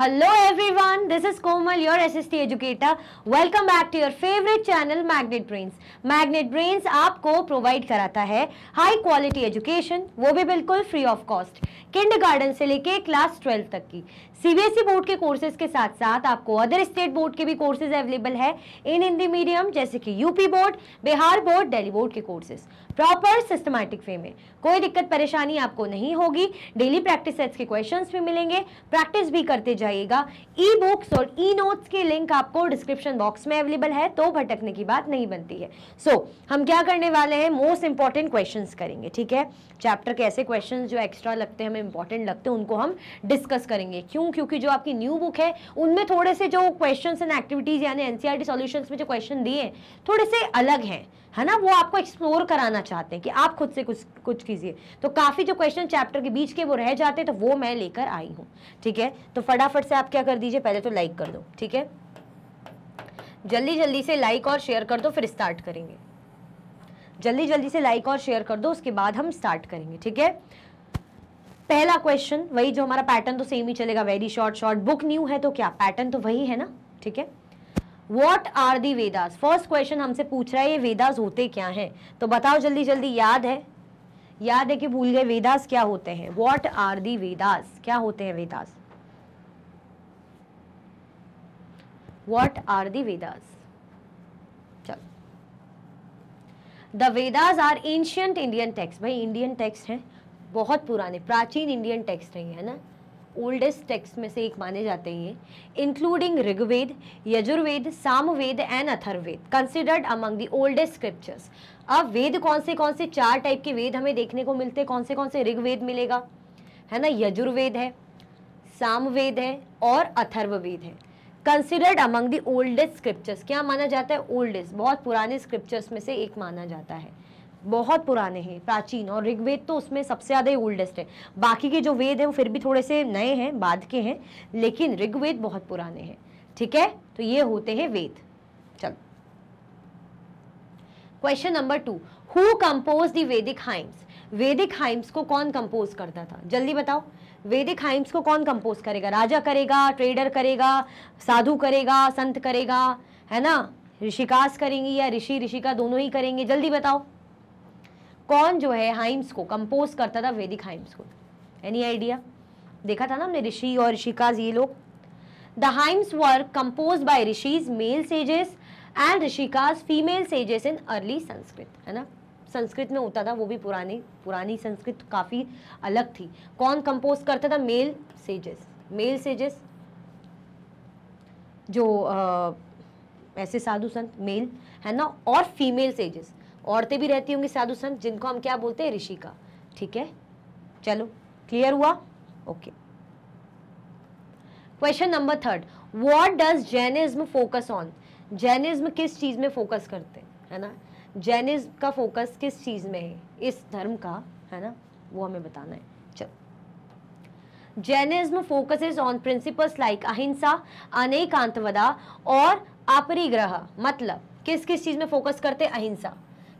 Hello everyone this is Komal your SST educator welcome back to your favourite channel Magnet Brains Magnet Brains आपको provide कराता है high quality education वो भी बिल्कुल free of cost kindergarten से लेके class twelve तक की सीबीएसई बोर्ड e के कोर्सेज के साथ साथ आपको अदर स्टेट बोर्ड के भी कोर्सेज अवेलेबल है इन हिंदी मीडियम जैसे कि UP board Bihar board Delhi board के कोर्सेज प्रॉपर सिस्टमैटिक वे में कोई दिक्कत परेशानी आपको नहीं होगी डेली प्रैक्टिस सेट्स के क्वेश्चंस भी मिलेंगे प्रैक्टिस भी करते जाइएगा ई बुक्स और ई नोट्स के लिंक आपको डिस्क्रिप्शन बॉक्स में अवेलेबल है तो भटकने की बात नहीं बनती है सो so, हम क्या करने वाले हैं मोस्ट इंपॉर्टेंट क्वेश्चन करेंगे ठीक है चैप्टर के ऐसे क्वेश्चन जो एक्स्ट्रा लगते हैं हमें इंपॉर्टेंट लगते हैं उनको हम डिस्कस करेंगे क्यों क्योंकि जो आपकी न्यू बुक है उनमें थोड़े से जो क्वेश्चन एंड एक्टिविटीज यानी एनसीआर e में जो क्वेश्चन दिए थोड़े से अलग हैं है ना वो आपको एक्सप्लोर कराना चाहते हैं कि आप खुद से कुछ कुछ कीजिए तो काफ़ी जो क्वेश्चन चैप्टर के बीच के वो रह जाते हैं तो वो मैं लेकर आई हूँ ठीक है तो फटाफट से आप क्या कर दीजिए पहले तो लाइक कर दो ठीक है जल्दी जल्दी से लाइक और शेयर कर दो फिर स्टार्ट करेंगे जल्दी जल्दी से लाइक और शेयर कर दो उसके बाद हम स्टार्ट करेंगे ठीक है पहला क्वेश्चन वही जो हमारा पैटर्न तो सेम ही चलेगा very short short book new है तो क्या पैटर्न तो वही है ना ठीक है what are the Vedas first question हमसे पूछ रहा है ये वेदास होते क्या हैं तो बताओ जल्दी जल्दी याद है याद है कि भूल गए वेदास क्या होते हैं वॉट आर दी वेदास क्या होते हैं Vedas what are the Vedas the Vedas are ancient Indian text भाई इंडियन टेक्स्ट हैं बहुत पुराने प्राचीन इंडियन टेक्स्ट हैं है ना ओल्डेस्ट टेक्स्ट में से एक माने जाते हैं ये including Rigveda Yajurveda Samaveda and Atharvaveda considered among the oldest scriptures अब वेद कौन से कौन से चार टाइप के वेद हमें देखने को मिलते हैं कौन से कौन से ऋग्वेद मिलेगा है ना यजुर्वेद है सामवेद है और अथर्ववेद है considered among the oldest scriptures क्या माना जाता है ओल्डेस्ट बहुत पुराने स्क्रिप्चर्स में से एक माना जाता है बहुत पुराने हैं प्राचीन और ऋग्वेद तो उसमें सबसे ज़्यादा ही ओल्डेस्ट है बाकी के जो वेद हैं वो फिर भी थोड़े से नए हैं बाद के हैं लेकिन ऋग्वेद बहुत पुराने हैं ठीक है तो ये होते हैं वेद चल question number two who compose the Vedic hymns Vedic hymns को कौन कंपोज करता था जल्दी बताओ वेदिक हाइम्स को कौन कंपोज करेगा राजा करेगा ट्रेडर करेगा साधु करेगा संत करेगा है ना ऋषिकास करेंगी या ऋषि ऋषिका दोनों ही करेंगे जल्दी बताओ कौन जो है हाइम्स को कंपोज करता था वैदिक हाइम्स को एनी आइडिया देखा था ना हमने ऋषि और ऋषिकाज ये लोग the hymns were compose by Rishis male sages and Rishikas female sages in early Sanskrit है ना संस्कृत में होता था वो भी पुरानी पुरानी संस्कृत काफ़ी अलग थी कौन कंपोज करता था मेल सेजेस मेल सेजेस जो आ, ऐसे साधु संत मेल है ना और फीमेल सेजेस औरतें भी रहती होंगी साधु संत जिनको हम क्या बोलते हैं ऋषि का ठीक है चलो क्लियर हुआ okay question number third what does Jainism focus on Jainism किस चीज़ में फोकस करते हैं है ना जैनिज्म का फोकस किस चीज़ में है इस धर्म का है ना वो हमें बताना है चलो Jainism focuses on principles like ahimsa anekantavada और अपरिग्रह मतलब किस किस चीज़ में फोकस करते अहिंसा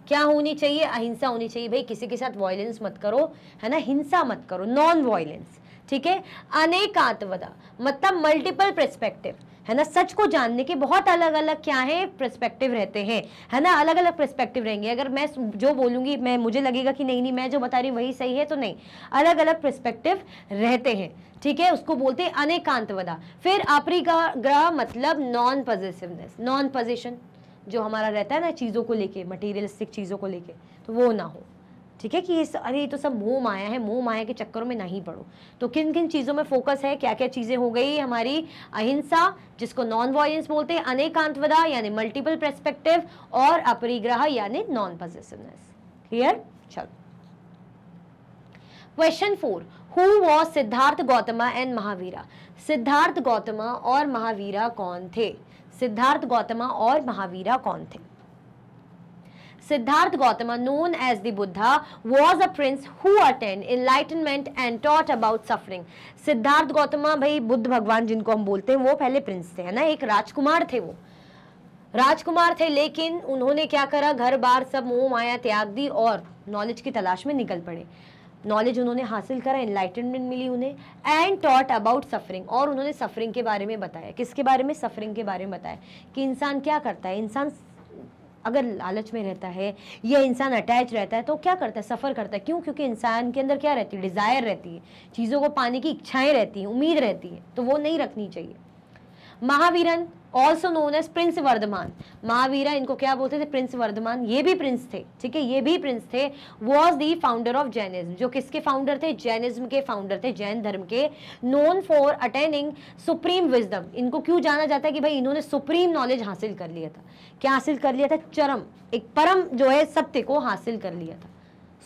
क्या होनी चाहिए अहिंसा होनी चाहिए भाई किसी के साथ वॉयलेंस मत करो है ना हिंसा मत करो नॉन वॉयलेंस ठीक है अनेकात्वदा मतलब मल्टीपल प्रस्पेक्टिव है ना सच को जानने के बहुत अलग अलग क्या है प्रस्पेक्टिव रहते हैं है ना अलग अलग प्रस्पेक्टिव रहेंगे अगर मैं जो बोलूंगी मैं मुझे लगेगा कि नहीं नहीं मैं जो बता रही वही सही है तो नहीं अलग अलग प्रस्पेक्टिव रहते हैं ठीक है उसको बोलते हैं अनेकांतवदा फिर आपरी ग्रह मतलब नॉन पॉजिटिवनेस नॉन पॉजिशन जो हमारा रहता है ना चीज़ों को लेके मटेरियलिस्टिक चीज़ों को लेके तो वो ना हो ठीक है कि ये अरे ये तो सब मोह माया है मोह माया के चक्करों में नहीं पड़ो तो किन किन चीज़ों में फोकस है क्या क्या चीज़ें हो गई हमारी अहिंसा जिसको नॉन वॉयेंस बोलते हैं अनेकांतवदा यानी मल्टीपल परस्पेक्टिव और अपरिग्रह यानी नॉन पॉजिटिवनेस क्लियर चलो question four who was Siddhartha Gautama and Mahavira Siddhartha Gautama और महावीरा कौन थे सिद्धार्थ गौतमा और महावीरा कौन थे Siddhartha Gautama known as the Buddha was a prince who attained enlightenment and taught about suffering Siddhartha Gautama भाई बुद्ध भगवान जिनको हम बोलते हैं वो पहले प्रिंस थे है ना एक राजकुमार थे वो राजकुमार थे लेकिन उन्होंने क्या करा घर बार सब मोह माया त्याग दी और नॉलेज की तलाश में निकल पड़े नॉलेज उन्होंने हासिल करा इन्लाइटनमेंट मिली उन्हें एंड टॉट अबाउट सफरिंग और उन्होंने सफरिंग के बारे में बताया किसके बारे में सफरिंग के बारे में बताया कि इंसान क्या करता है इंसान अगर लालच में रहता है या इंसान अटैच रहता है तो क्या करता है सफ़र करता है क्यों क्योंकि इंसान के अंदर क्या रहती है डिज़ायर रहती है चीज़ों को पाने की इच्छाएँ रहती हैं उम्मीद रहती है तो वो नहीं रखनी चाहिए Mahavira also known as prince Vardhamana Mahavira इनको क्या बोलते थे प्रिंस वर्धमान ये भी प्रिंस थे ठीक है ये भी प्रिंस थे was the founder of Jainism जो किसके फाउंडर थे जैनिज्म के फाउंडर थे जैन धर्म के known for attaining supreme wisdom इनको क्यों जाना जाता है कि भाई इन्होंने सुप्रीम नॉलेज हासिल कर लिया था क्या हासिल कर लिया था चरम एक परम जो है सत्य को हासिल कर लिया था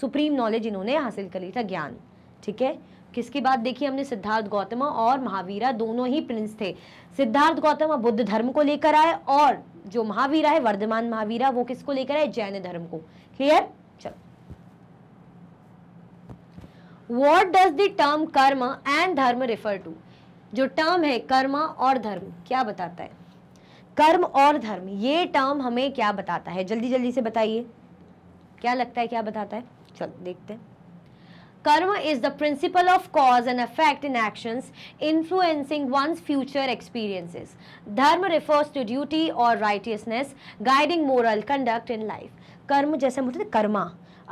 सुप्रीम नॉलेज इन्होंने हासिल कर लिया था ज्ञान ठीक है किसकी बात देखिए हमने सिद्धार्थ गौतम और महावीरा दोनों ही प्रिंस थे सिद्धार्थ गौतम बुद्ध धर्म को लेकर आए और जो महावीरा है वर्धमान महावीरा वो किसको लेकर आए जैन धर्म को clear what does the term karma and dharma refer to जो टर्म है कर्म और धर्म क्या बताता है कर्म और धर्म ये टर्म हमें क्या बताता है जल्दी जल्दी से बताइए क्या लगता है क्या बताता है चलो देखते हैं karma is the principle of cause and affect in action influencing one's future experiences dharma refers to duty और righteousness guiding moral conduct in life karma जैसे मुझे कर्मा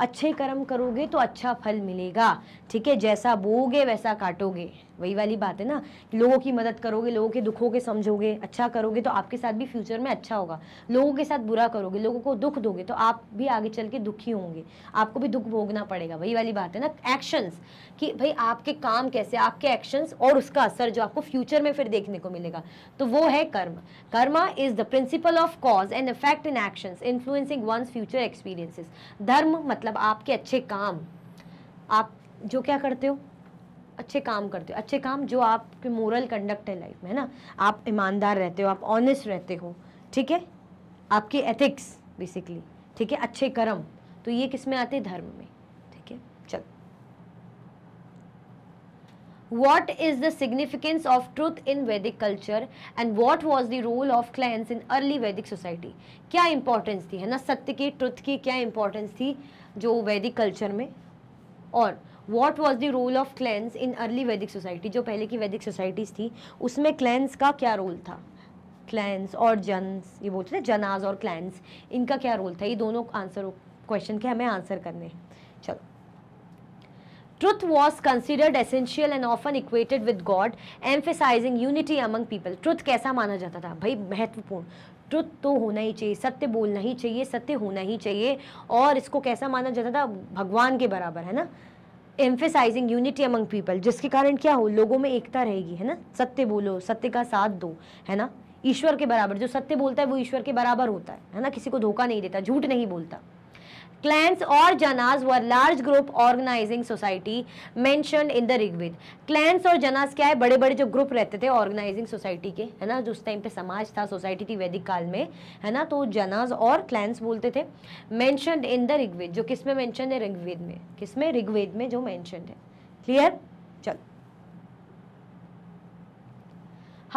अच्छे कर्म करोगे तो अच्छा फल मिलेगा ठीक है जैसा बोगे वैसा काटोगे वही वाली बात है ना लोगों की मदद करोगे लोगों के दुखों के समझोगे अच्छा करोगे तो आपके साथ भी फ्यूचर में अच्छा होगा लोगों के साथ बुरा करोगे लोगों को दुख दोगे तो आप भी आगे चल के दुखी होंगे आपको भी दुख भोगना पड़ेगा वही वाली बात है ना एक्शंस कि भाई आपके काम कैसे आपके एक्शंस और उसका असर जो आपको फ्यूचर में फिर देखने को मिलेगा तो वो है karma karma is the principle of cause and effect in actions influencing one's future experiences dharma मतलब आपके अच्छे काम आप जो क्या करते हो अच्छे काम करते हो अच्छे काम जो आपके मोरल कंडक्ट है लाइफ में है ना आप ईमानदार रहते हो आप ऑनेस्ट रहते हो ठीक है आपके एथिक्स बेसिकली ठीक है अच्छे कर्म तो ये किस में आते धर्म में ठीक है चल what is the significance of truth in Vedic culture and what was the role of clans in early Vedic society क्या इंपॉर्टेंस थी है ना सत्य की ट्रुथ की क्या इंपॉर्टेंस थी जो वैदिक कल्चर में और what was the role of clans in early Vedic society जो पहले की वैदिक सोसाइटीज़ थी उसमें क्लेंस का क्या रोल था क्लैंस और जन्स ये बोलते थे जनाज और क्लैंस इनका क्या रोल था ये दोनों आंसर क्वेश्चन के हमें आंसर करने चलो truth was considered essential and often equated with God emphasising unity among people truth कैसा माना जाता था भाई महत्वपूर्ण ट्रुथ तो होना ही चाहिए सत्य बोलना ही चाहिए सत्य होना ही चाहिए और इसको कैसा माना जाता था भगवान के बराबर है ना एम्फेसाइजिंग यूनिटी अमंग पीपल जिसके कारण क्या हो लोगों में एकता रहेगी है ना सत्य बोलो सत्य का साथ दो है ना ईश्वर के बराबर जो सत्य बोलता है वो ईश्वर के बराबर होता है है ना किसी को धोखा नहीं देता झूठ नहीं बोलता क्लैंस और जनाज व large group organising society mentioned in the Rigveda clans और जनाज क्या है बड़े बड़े जो ग्रुप रहते थे ऑर्गेनाइजिंग सोसाइटी के है ना जो उस टाइम पे समाज था सोसाइटी थी वैदिक काल में है ना तो जनाज और क्लैंस बोलते थे मैंशन इन द रिग्वेद जो किस में मैंशन है ऋग्वेद में किस में ऋग्वेद में जो मैंशन है क्लियर चल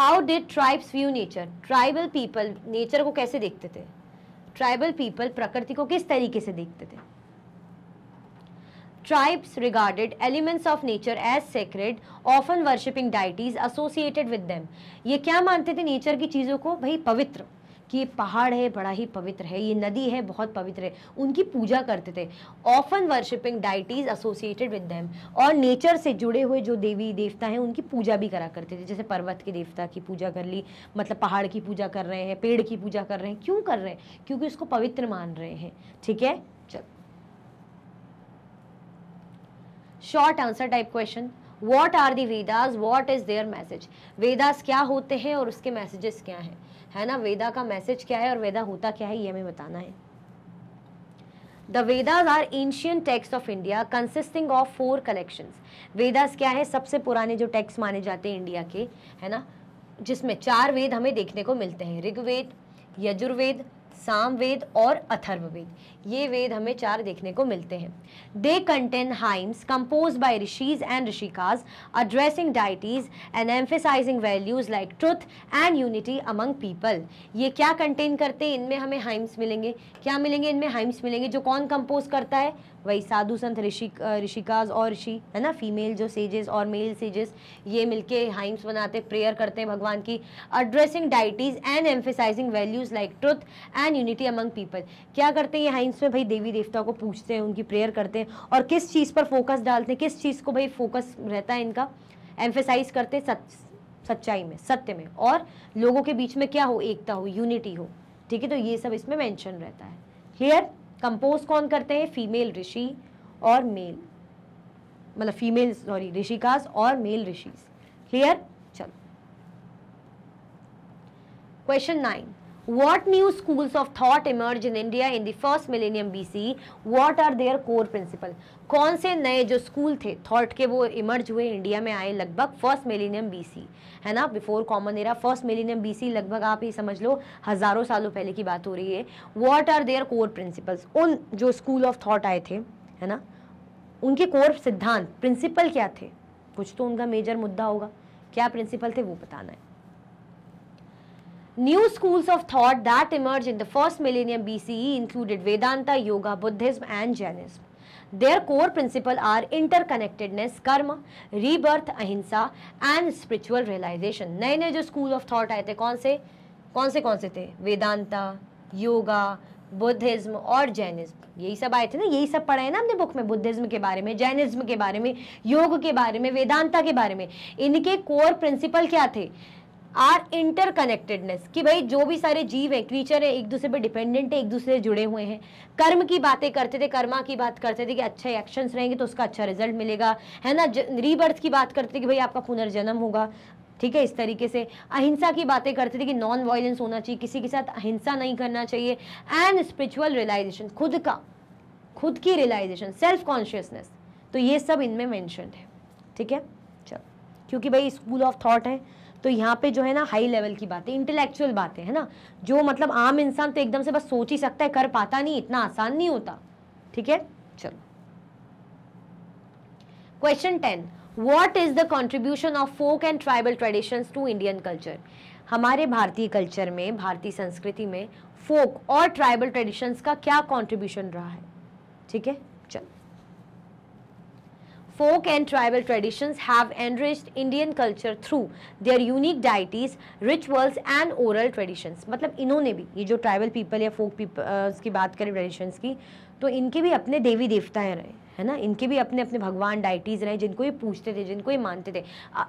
how did tribes view nature tribal people nature को कैसे देखते थे ट्राइबल पीपल प्रकृति को किस तरीके से देखते थे tribes regarded elements of nature as sacred often worshipping deities associated with them ये क्या मानते थे नेचर की चीज़ों को भाई पवित्र कि ये पहाड़ है बड़ा ही पवित्र है ये नदी है बहुत पवित्र है उनकी पूजा करते थे often worshipping deities associated with them और नेचर से जुड़े हुए जो देवी देवता हैं उनकी पूजा भी करा करते थे जैसे पर्वत के देवता की पूजा कर ली मतलब पहाड़ की पूजा कर रहे हैं पेड़ की पूजा कर रहे हैं क्यों कर रहे हैं क्योंकि उसको पवित्र मान रहे हैं ठीक है चल short answer type question what are the Vedas what is their message Vedas क्या होते हैं और उसके मैसेजेस क्या हैं है ना वेदा का मैसेज क्या है और वेदा होता क्या है ये हमें बताना है the Vedas are ancient text of India consisting of four collections Vedas क्या है सबसे पुराने जो टेक्स्ट माने जाते हैं इंडिया के है ना जिसमें चार वेद हमें देखने को मिलते हैं ऋग्वेद यजुर्वेद सामवेद और अथर्ववेद ये वेद हमें चार देखने को मिलते हैं they contain hymns compose by Rishis and Rishikas addressing deities and emphasising values like truth and unity among people ये क्या कंटेन करते हैं इनमें हमें हाइम्स मिलेंगे क्या मिलेंगे इनमें हाइम्स मिलेंगे जो कौन कंपोज करता है वही साधु संत ऋषि ऋषिकाज और ऋषि है ना फीमेल जो सेजेस और मेल सेजेस ये मिलके हाइम्स बनाते प्रेयर करते हैं भगवान की addressing deities and emphasising values like truth and unity among people क्या करते हैं ये हाइम्स में भाई देवी देवता को पूछते हैं उनकी प्रेयर करते हैं और किस चीज़ पर फोकस डालते हैं किस चीज़ को भाई फोकस रहता है इनका एम्फेसाइज करते हैं सच सच्चाई में सत्य में और लोगों के बीच में क्या हो एकता हो यूनिटी हो ठीक है तो ये सब इसमें मेंशन रहता है क्लियर कंपोज कौन करते हैं फीमेल ऋषि और मेल मतलब फीमेल सॉरी ऋषिकास और मेल ऋषि क्लियर चलो question nine What new schools of thought emerged in India in the first millennium BC? What are their core principle? कौन से नए जो स्कूल थे थॉट के वो इमर्ज हुए इंडिया में आए लगभग फर्स्ट मिलेनियम बीसी है ना before common era first millennium BC लगभग आप ही समझ लो हज़ारों सालों पहले की बात हो रही है what are their core principles उन जो स्कूल ऑफ थॉट आए थे है ना उनके कोर सिद्धांत प्रिंसिपल क्या थे कुछ तो उनका मेजर मुद्दा होगा क्या प्रिंसिपल थे वो बताना है New schools of thought that emerged in the first millennium BCE included Vedanta, Yoga, Buddhism and Jainism. Their core principles are interconnectedness, karma, rebirth, ahimsa and spiritual realization. नए नए जो स्कूल of thought आए थे कौन से कौन से कौन से थे Vedanta, Yoga, बुद्धिज्म और जैनिज्म यही सब आए थे ना यही सब पढ़ा है ना हमने बुक में बुद्धिज्म के बारे में जैनिज्म के बारे में योग के बारे में वेदांता के बारे में इनके कोर प्रिंसिपल क्या थे आर इंटरकनेक्टेडनेस कि भाई जो भी सारे जीव हैं क्रीचर हैं एक दूसरे पे डिपेंडेंट है एक दूसरे से जुड़े हुए हैं कर्म की बातें करते थे कर्मा की बात करते थे कि अच्छे एक्शंस रहेंगे तो उसका अच्छा रिजल्ट मिलेगा है ना रीबर्थ की बात करते थे कि भाई आपका पुनर्जन्म होगा ठीक है इस तरीके से अहिंसा की बातें करते थे कि नॉन वायलेंस होना चाहिए किसी के साथ अहिंसा नहीं करना चाहिए एंड स्पिरिचुअल रियलाइजेशन खुद का खुद की रियलाइजेशन सेल्फ कॉन्शियसनेस तो ये सब इनमें मैंशनड है ठीक है चलो क्योंकि भाई स्कूल ऑफ थॉट है तो यहाँ पे जो है ना हाई लेवल की बातें इंटेलेक्चुअल बातें है ना जो मतलब आम इंसान तो एकदम से बस सोच ही सकता है कर पाता नहीं इतना आसान नहीं होता ठीक है चलो question ten what is the contribution of folk and tribal tradition to Indian culture हमारे भारतीय कल्चर में भारतीय संस्कृति में फोक और ट्राइबल ट्रेडिशंस का क्या कॉन्ट्रीब्यूशन रहा है ठीक है folk and tribal traditions have enriched Indian culture through their unique deities, rituals and oral traditions. मतलब इन्होंने भी ये जो ट्राइबल पीपल या फोक पीपल की बात करें ट्रेडिशंस की तो इनके भी अपने देवी देवताएं रहे है ना इनके भी अपने अपने भगवान डाइटीज़ रहे जिनको ये पूछते थे जिनको ये मानते थे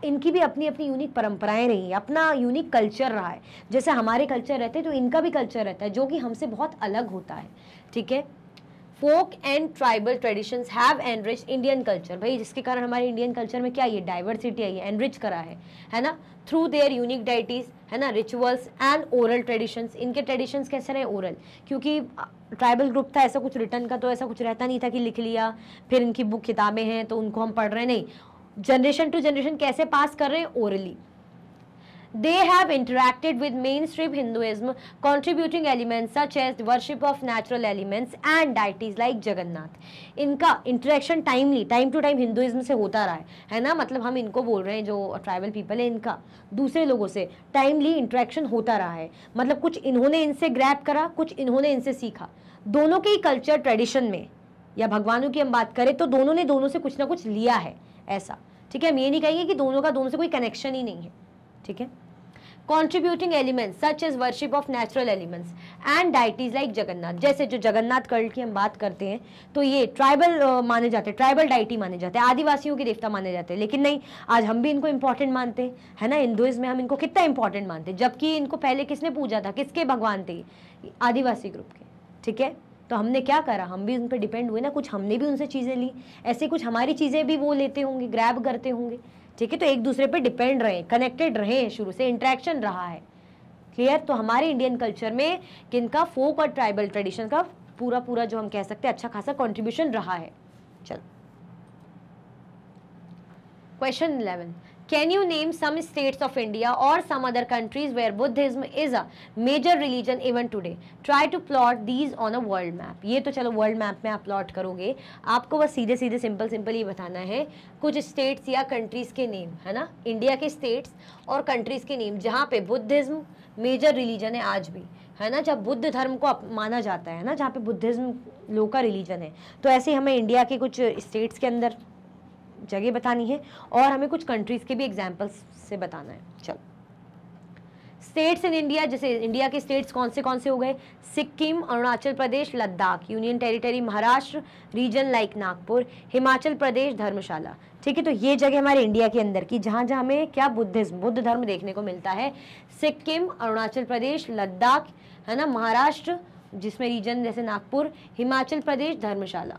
इनकी भी अपनी अपनी यूनिक परंपराएं रही अपना यूनिक कल्चर रहा है जैसे हमारे कल्चर रहते हैं तो इनका भी कल्चर रहता है जो कि हमसे बहुत अलग होता है ठीक है folk and tribal traditions have enrich Indian culture भाई जिसके कारण हमारे इंडियन कल्चर में क्या ये डाइवर्सिटी आई है एनरिच करा है है ना थ्रू देयर यूनिक डाइटीज़ है ना रिचुअल्स एंड ओरल ट्रेडिशंस इनके ट्रेडिशंस कैसे रहे ओरल क्योंकि ट्राइबल ग्रुप था ऐसा कुछ रिटर्न का तो ऐसा कुछ रहता नहीं था कि लिख लिया फिर इनकी बुक किताबें हैं तो उनको हम पढ़ रहे नहीं जनरेशन टू जनरेशन कैसे पास कर रहे हैं orally They have interacted with mainstream Hinduism, contributing elements such as worship of natural elements and deities like Jagannath. इनका interaction timely time to time Hinduism से होता रहा है है ना मतलब हम इनको बोल रहे हैं जो ट्राइबल पीपल है इनका दूसरे लोगों से टाइमली इंटरेक्शन होता रहा है मतलब कुछ इन्होंने इनसे ग्रैप करा कुछ इन्होंने इनसे सीखा दोनों के ही कल्चर ट्रेडिशन में या भगवानों की हम बात करें तो दोनों ने दोनों से कुछ ना कुछ लिया है ऐसा ठीक है हम ये नहीं कहेंगे कि दोनों का दोनों से कोई कनेक्शन ही नहीं है ठीक है contributing elements such is worship of natural elements and deities like Jagannath जैसे जो जगन्नाथ कल्ट की हम बात करते हैं तो ये ट्राइबल uh, माने जाते हैं ट्राइबल डाइटी माने जाते हैं आदिवासियों के देवता माने जाते हैं लेकिन नहीं आज हम भी इनको इंपॉर्टेंट मानते हैं है ना हिंदुइज्म में हम इनको कितना इंपॉर्टेंट मानते हैं जबकि इनको पहले किसने पूजा था किसके भगवान थे आदिवासी ग्रुप के ठीक है तो हमने क्या करा हम भी उन पर डिपेंड हुए ना कुछ हमने भी उनसे चीज़ें ली ऐसे कुछ हमारी चीज़ें भी वो लेते होंगे ग्रैब करते होंगे ठीक है तो एक दूसरे पे डिपेंड रहे कनेक्टेड रहे शुरू से इंट्रैक्शन रहा है क्लियर तो हमारे इंडियन कल्चर में किनका फोक और ट्राइबल ट्रेडिशन का पूरा पूरा जो हम कह सकते हैं अच्छा खासा कॉन्ट्रीब्यूशन रहा है चलो question eleven can you name some states of India और some other countries where Buddhism is a major religion even today try to plot these on a world map ये तो चलो वर्ल्ड मैप में आप plot करोगे आपको बस सीधे सीधे सिंपल सिंपल ये बताना है कुछ स्टेट्स या कंट्रीज के नेम है ना इंडिया के स्टेट्स और कंट्रीज के नेम जहाँ पे बुद्धिज्म मेजर रिलीजन है आज भी है ना जब बुद्ध धर्म को माना जाता है ना जहाँ पे बुद्धिज्म लोग का रिलीजन है तो ऐसे हमें इंडिया के कुछ स्टेट्स के अंदर जगह बतानी है और हमें कुछ कंट्रीज़ के भी एग्जाम्पल्स से बताना है चलो स्टेट्स इन इंडिया जैसे इंडिया के स्टेट्स कौन से कौन से हो गए Sikkim Arunachal Pradesh Ladakh union territory Maharashtra region like Nagpur Himachal Pradesh Dharamshala ठीक है तो ये जगह हमारे इंडिया के अंदर की जहाँ जहाँ हमें क्या बुद्धिज्म बुद्ध धर्म देखने को मिलता है सिक्किम अरुणाचल प्रदेश लद्दाख है ना महाराष्ट्र जिसमें रीजन जैसे नागपुर हिमाचल प्रदेश धर्मशाला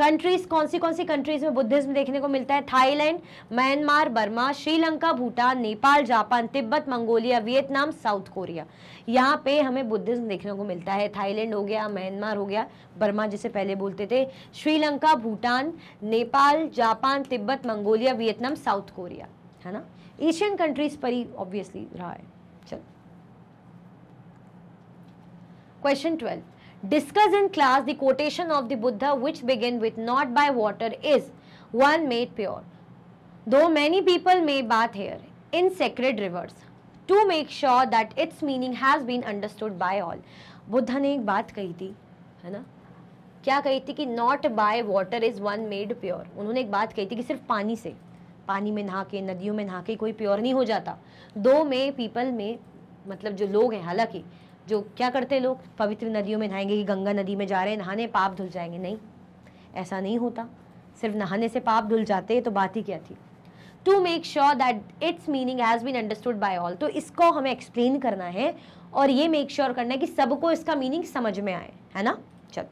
कंट्रीज कौन सी कौन सी कंट्रीज में बुद्धिज्म देखने को मिलता है Thailand Myanmar Burma Sri Lanka Bhutan Nepal Japan Tibet Mongolia Vietnam South Korea यहाँ पे हमें बुद्धिज्म देखने को मिलता है थाईलैंड हो गया म्यांमार हो गया बर्मा जिसे पहले बोलते थे Sri Lanka Bhutan Nepal Japan Tibet Mongolia Vietnam South Korea है ना एशियन कंट्रीज पर ही ऑब्वियसली रहा है चल question twelve discussed in class the quotation of the Buddha which begin with not by water is one made pure. Though many people may bath here in sacred rivers to make sure that its meaning has been understood by all. Buddha ने एक बात कही थी है ना क्या कही थी कि not by water is one made pure उन्होंने एक बात कही थी कि सिर्फ पानी से पानी में नहा के नदियों में नहा के कोई प्योर नहीं हो जाता दो में पीपल में मतलब जो लोग हैं हालांकि जो क्या करते लोग पवित्र नदियों में नहाएंगे कि गंगा नदी में जा रहे हैं नहाने पाप धुल जाएंगे नहीं ऐसा नहीं होता सिर्फ नहाने से पाप धुल जाते तो बात ही क्या थी to make sure that its meaning has been understood by all तो इसको हमें एक्सप्लेन करना है और ये मेक श्योर sure करना है कि सबको इसका मीनिंग समझ में आए है ना चलो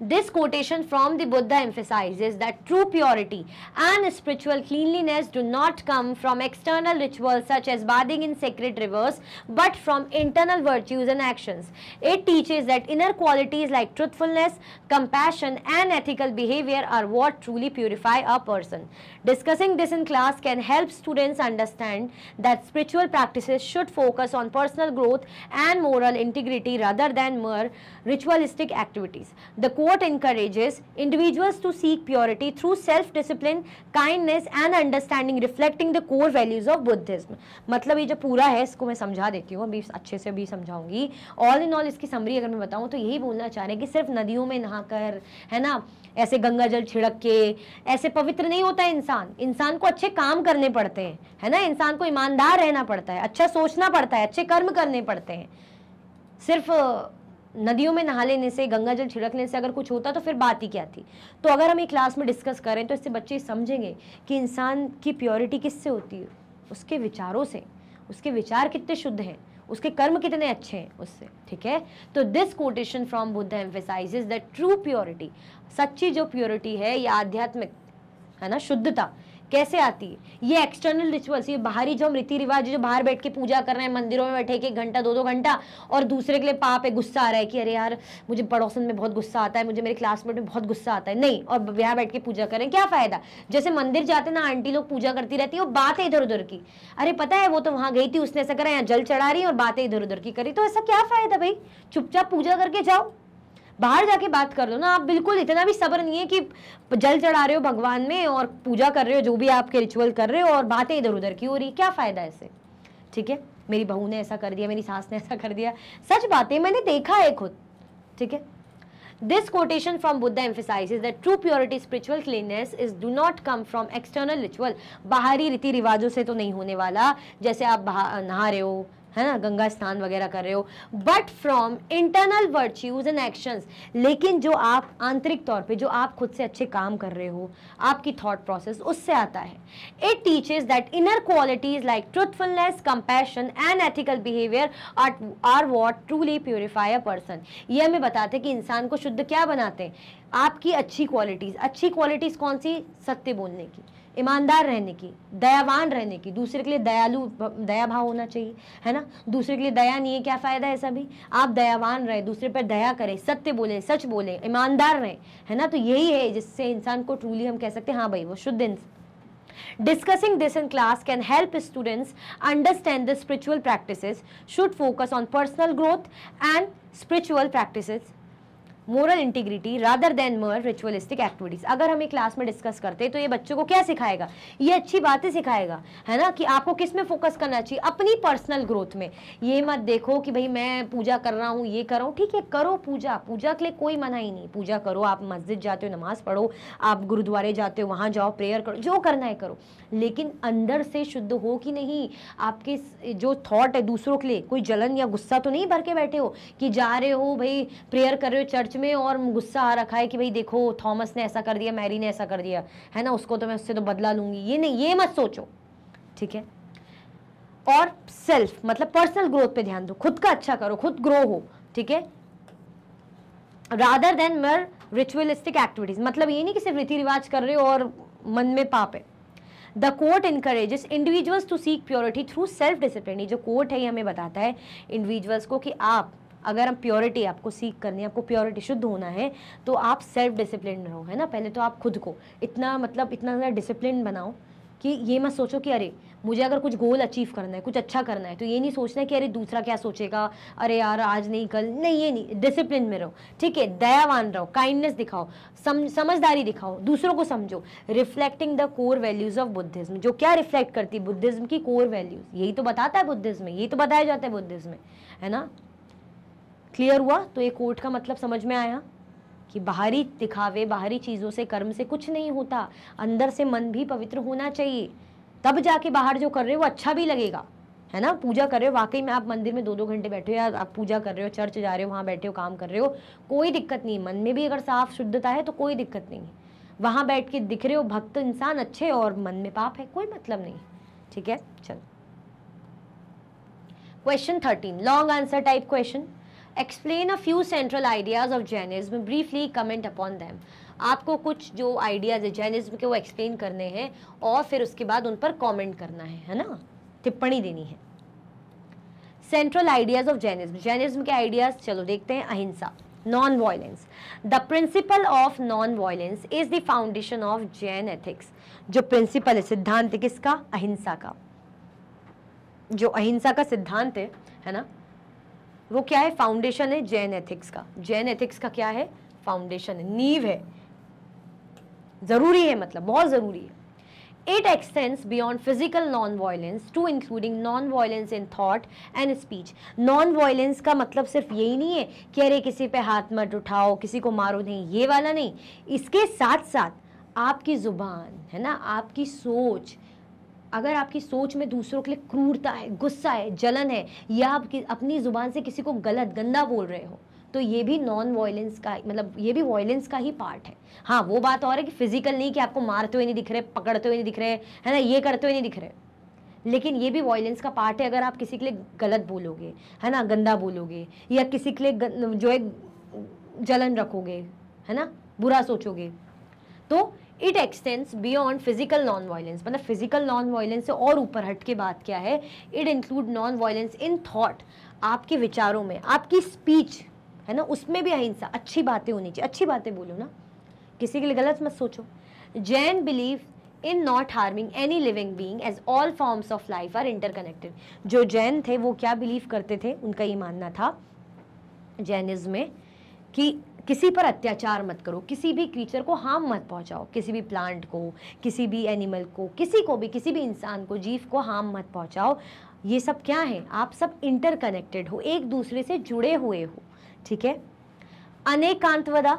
This quotation from the Buddha emphasizes that true purity and spiritual cleanliness do not come from external rituals such as bathing in sacred rivers but from internal virtues and actions. It teaches that inner qualities like truthfulness, compassion and ethical behavior are what truly purify a person. Discussing this in class can help students understand that spiritual practices should focus on personal growth and moral integrity rather than mere ritualistic activities the court encourages individuals to seek purity through self discipline kindness and understanding reflecting the core values of Buddhism मतलब ये जो पूरा है इसको मैं समझा देती हूँ अभी अच्छे से अभी समझाऊंगी ऑल इन ऑल इसकी समरी अगर मैं बताऊँ तो यही बोलना चाह रहे हैं कि सिर्फ नदियों में नहाकर है ना ऐसे गंगा जल छिड़क के ऐसे पवित्र नहीं होता है इंसान इंसान को अच्छे काम करने पड़ते हैं है ना इंसान को ईमानदार रहना पड़ता है अच्छा सोचना पड़ता है अच्छे कर्म करने पड़ते हैं सिर्फ नदियों में नहा लेने से गंगा जल छिड़कने से अगर कुछ होता तो फिर बात ही क्या थी तो अगर हम एक क्लास में डिस्कस करें तो इससे बच्चे समझेंगे कि इंसान की प्योरिटी किससे होती है उसके विचारों से उसके विचार कितने शुद्ध हैं उसके कर्म कितने अच्छे हैं उससे ठीक है तो this quotation from Buddha emphasise the true purity सच्ची जो प्योरिटी है या आध्यात्मिक है ना शुद्धता कैसे आती है ये एक्सटर्नल रिचुअल्स ये बाहरी जो हम रीति रिवाज जो बाहर बैठ के पूजा कर रहे हैं मंदिरों में बैठे के घंटा दो दो घंटा और दूसरे के लिए पाप है गुस्सा आ रहा है कि अरे यार मुझे पड़ोसन में बहुत गुस्सा आता है मुझे मेरे क्लासमेट में बहुत गुस्सा आता है नहीं और यहाँ बैठ के पूजा करें क्या फ़ायदा जैसे मंदिर जाते ना आंटी लोग पूजा करती रहती है और बातें इधर उधर की अरे पता है वो तो वहां गई थी उसने ऐसा करा यहाँ जल चढ़ा रही और बातें इधर उधर की करी तो ऐसा क्या फ़ायदा भाई चुपचाप पूजा करके जाओ बाहर जाके बात कर लो ना आप बिल्कुल इतना भी सब्र नहीं है कि जल चढ़ा रहे हो भगवान में और पूजा कर रहे हो जो भी आपके रिचुअल कर रहे हो और बातें इधर उधर की हो रही क्या फ़ायदा इसे ठीक है मेरी बहू ने ऐसा कर दिया मेरी सास ने ऐसा कर दिया सच बातें मैंने देखा है खुद ठीक है this quotation from Buddha emphasise is that true purity spiritual cleanness is do not come from external ritual बाहरी रीति रिवाजों से तो नहीं होने वाला जैसे आप नहा रहे हो है ना गंगा स्नान वगैरह कर रहे हो but from internal virtues and actions लेकिन जो आप आंतरिक तौर पे जो आप खुद से अच्छे काम कर रहे हो आपकी थॉट प्रोसेस उससे आता है it teaches that inner qualities like truthfulness compassion and ethical behaviour are what truly purify a person ये हमें बताते हैं कि इंसान को शुद्ध क्या बनाते हैं आपकी अच्छी क्वालिटीज़ अच्छी क्वालिटीज़ कौन सी सत्य बोलने की ईमानदार रहने की दयावान रहने की दूसरे के लिए दयालु दया भाव होना चाहिए है ना दूसरे के लिए दया नहीं है क्या फ़ायदा है सभी आप दयावान रहे दूसरे पर दया करें सत्य बोले सच बोले ईमानदार रहें है ना तो यही है जिससे इंसान को ट्रूली हम कह सकते हैं हाँ भाई वो शुद्ध इंसान Discussing this in class can help students understand the spiritual practices, should focus on personal growth and spiritual practices moral integrity rather than more ritualistic activities अगर हम एक क्लास में डिस्कस करते तो ये बच्चों को क्या सिखाएगा ये अच्छी बातें सिखाएगा है ना कि आपको किस में फोकस करना चाहिए अपनी पर्सनल ग्रोथ में ये मत देखो कि भाई मैं पूजा कर रहा हूँ ये कर रहा हूँ ठीक है करो पूजा पूजा के लिए कोई मना ही नहीं पूजा करो आप मस्जिद जाते हो नमाज़ पढ़ो आप गुरुद्वारे जाते हो वहाँ जाओ प्रेयर करो जो करना है करो लेकिन अंदर से शुद्ध हो कि नहीं आपके जो थॉट है दूसरों के लिए कोई जलन या गुस्सा तो नहीं भर के बैठे हो कि जा रहे हो भाई प्रेयर कर रहे हो चर्च में और गुस्सा आ रखा है कि भाई देखो थॉमस ने ऐसा कर दिया मैरी ने ऐसा कर दिया है ना उसको तो मैं उससे तो बदला लूंगी ये नहीं ये मत सोचो ठीक है और सेल्फ मतलब पर्सनल ग्रोथ पे ध्यान दो खुद का अच्छा करो खुद ग्रो हो ठीक है rather than mere ritualistic activities मतलब ये नहीं कि सिर्फ रीति रिवाज कर रहे हो और मन में पाप है the court encourages individuals to seek purity through self discipline जो कोर्ट है ये हमें बताता है इंडिविजुअल्स को कि आप अगर हम प्योरिटी आपको सीख करनी है आपको प्योरिटी शुद्ध होना है तो आप सेल्फ डिसिप्लिन रहो है ना पहले तो आप खुद को इतना मतलब इतना ज़्यादा डिसिप्लिन बनाओ कि ये मत सोचो कि अरे मुझे अगर कुछ गोल अचीव करना है कुछ अच्छा करना है तो ये नहीं सोचना कि अरे दूसरा क्या सोचेगा अरे यार आज नहीं कल नहीं ये नहीं डिसिप्लिन में रहो ठीक है दयावान रहो काइंडनेस दिखाओ सम समझदारी दिखाओ दूसरों को समझो reflecting the core values of Buddhism जो क्या रिफ्लेक्ट करती है बुद्धिज्म की कोर वैल्यूज़ यही तो बताता है बुद्धिज्म में यही तो बताया जाता है बुद्धिज्म में है ना क्लियर हुआ तो ये कोर्ट का मतलब समझ में आया कि बाहरी दिखावे बाहरी चीज़ों से कर्म से कुछ नहीं होता अंदर से मन भी पवित्र होना चाहिए तब जाके बाहर जो कर रहे हो वो अच्छा भी लगेगा है ना पूजा कर रहे हो वाकई में आप मंदिर में दो दो घंटे बैठे हो या आप पूजा कर रहे हो चर्च जा रहे हो वहाँ बैठे हो काम कर रहे हो कोई दिक्कत नहीं मन में भी अगर साफ शुद्धता है तो कोई दिक्कत नहीं वहाँ बैठ के दिख रहे हो भक्त इंसान अच्छे और मन में पाप है कोई मतलब नहीं ठीक है चल question thirteen long answer type question explain a few central ideas of Jainism briefly comment upon them आपको कुछ जो आइडियाज़ है जैनिज़्म के वो एक्सप्लेन करने हैं और फिर उसके बाद उन पर कॉमेंट करना है है ना टिप्पणी देनी है central ideas of Jainism Jainism के आइडियाज़ चलो देखते हैं ahimsa non violence the principle of non violence is the foundation of Jain ethics जो प्रिंसिपल है सिद्धांत किसका अहिंसा का जो अहिंसा का सिद्धांत है है ना वो क्या है फाउंडेशन है जैन एथिक्स का जैन एथिक्स का क्या है फाउंडेशन है नीव है ज़रूरी है मतलब बहुत ज़रूरी है it extends beyond physical non violence to including non violence in thought and speech non violence का मतलब सिर्फ यही नहीं है कि अरे किसी पे हाथ मत उठाओ किसी को मारो नहीं ये वाला नहीं इसके साथ साथ आपकी ज़ुबान है ना आपकी सोच अगर आपकी सोच में दूसरों के लिए क्रूरता है गुस्सा है जलन है या आप अपनी ज़ुबान से किसी को गलत गंदा बोल रहे हो तो ये भी नॉन वायलेंस का मतलब ये भी वायलेंस का ही पार्ट है हाँ वो बात और है कि फिजिकल नहीं कि आपको मारते हुए नहीं दिख रहे पकड़ते हुए नहीं दिख रहे है ना ये करते हुए नहीं दिख रहे लेकिन ये भी वायलेंस का पार्ट है अगर आप किसी के लिए गलत बोलोगे है ना गंदा बोलोगे या किसी के लिए जो है जलन रखोगे है ना बुरा सोचोगे तो it extends beyond physical non violence मतलब फिजिकल नॉन वायलेंस से और ऊपर हट के बात क्या है it include non violence in thought आपके विचारों में आपकी स्पीच है ना उसमें भी अहिंसा अच्छी बातें होनी चाहिए अच्छी बातें बोलो ना किसी के लिए गलत मत सोचो Jain believe in not harming any living being as all forms of life are interconnected जो जैन थे वो क्या बिलीव करते थे उनका ये मानना था जैनिज्म में कि किसी पर अत्याचार मत करो किसी भी क्रीचर को हार्म मत पहुंचाओ किसी भी प्लांट को किसी भी एनिमल को किसी को भी किसी भी इंसान को जीव को हार्म मत पहुंचाओ ये सब क्या है आप सब इंटरकनेक्टेड हो एक दूसरे से जुड़े हुए हो ठीक है Anekantavada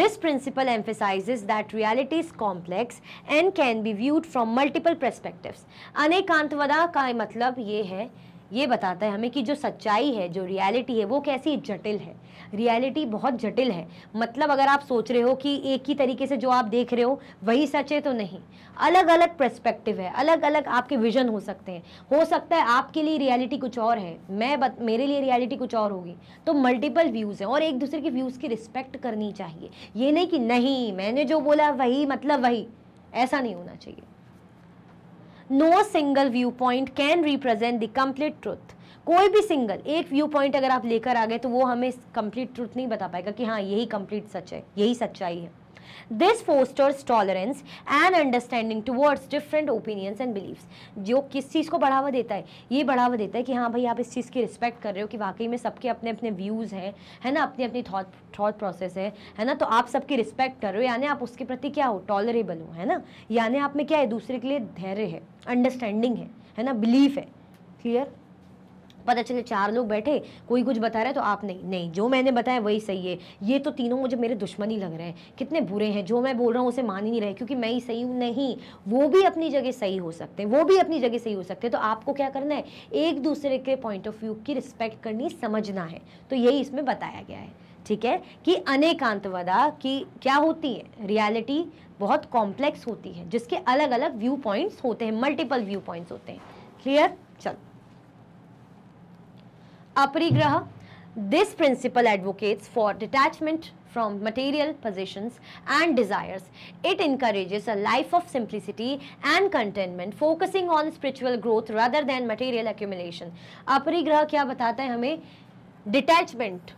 this principle emphasises that reality is complex and can be viewed from multiple perspectives. Anekantavada का मतलब ये है ये बताता है हमें कि जो सच्चाई है जो रियलिटी है वो कैसी जटिल है रियलिटी बहुत जटिल है मतलब अगर आप सोच रहे हो कि एक ही तरीके से जो आप देख रहे हो वही सच है तो नहीं अलग अलग प्रस्पेक्टिव है अलग अलग आपके विजन हो सकते हैं हो सकता है आपके लिए रियलिटी कुछ और है मैं बत, मेरे लिए रियलिटी कुछ और होगी तो मल्टीपल व्यूज़ हैं और एक दूसरे के व्यूज़ की रिस्पेक्ट करनी चाहिए ये नहीं कि नहीं मैंने जो बोला वही मतलब वही ऐसा नहीं होना चाहिए no single view point can represent the complete truth कोई भी सिंगल एक व्यू पॉइंट अगर आप लेकर आ गए तो वो हमें कंप्लीट ट्रूथ नहीं बता पाएगा कि हाँ यही कंप्लीट सच है यही सच्चाई है this fosters tolerance and understanding towards different opinions and believes जो किस चीज़ को बढ़ावा देता है ये बढ़ावा देता है कि हाँ भाई आप इस चीज़ की रिस्पेक्ट कर रहे हो कि वाकई में सबके अपने अपने व्यूज़ हैं है ना अपनी अपनी थॉट थॉट प्रोसेस है है ना तो आप सबकी रिस्पेक्ट कर रहे हो यानी आप उसके प्रति क्या हो टॉलरेबल हो है ना यानी आप में क्या है दूसरे के लिए धैर्य है अंडरस्टैंडिंग है है ना बिलीफ है क्लियर पता चले चार लोग बैठे कोई कुछ बता रहा है तो आप नहीं नहीं जो मैंने बताया वही सही है ये तो तीनों मुझे मेरे दुश्मन ही लग रहे हैं कितने बुरे हैं जो मैं बोल रहा हूँ उसे मान ही नहीं रहे क्योंकि मैं ही सही हूँ नहीं वो भी अपनी जगह सही हो सकते हैं वो भी अपनी जगह सही हो सकते हैं तो आपको क्या करना है एक दूसरे के पॉइंट ऑफ व्यू की रिस्पेक्ट करनी समझना है तो यही इसमें बताया गया है ठीक है कि अनेकांतवदा की क्या होती है रियालिटी बहुत कॉम्प्लेक्स होती है जिसके अलग अलग व्यू पॉइंट्स होते हैं मल्टीपल व्यू पॉइंट्स होते हैं क्लियर चलो Aparigraha this principle advocates for detachment from material positions and desires it encourages a life of simplicity and containment focusing on spiritual growth rather than material accumulation Aparigraha क्या बताता है हमें detachment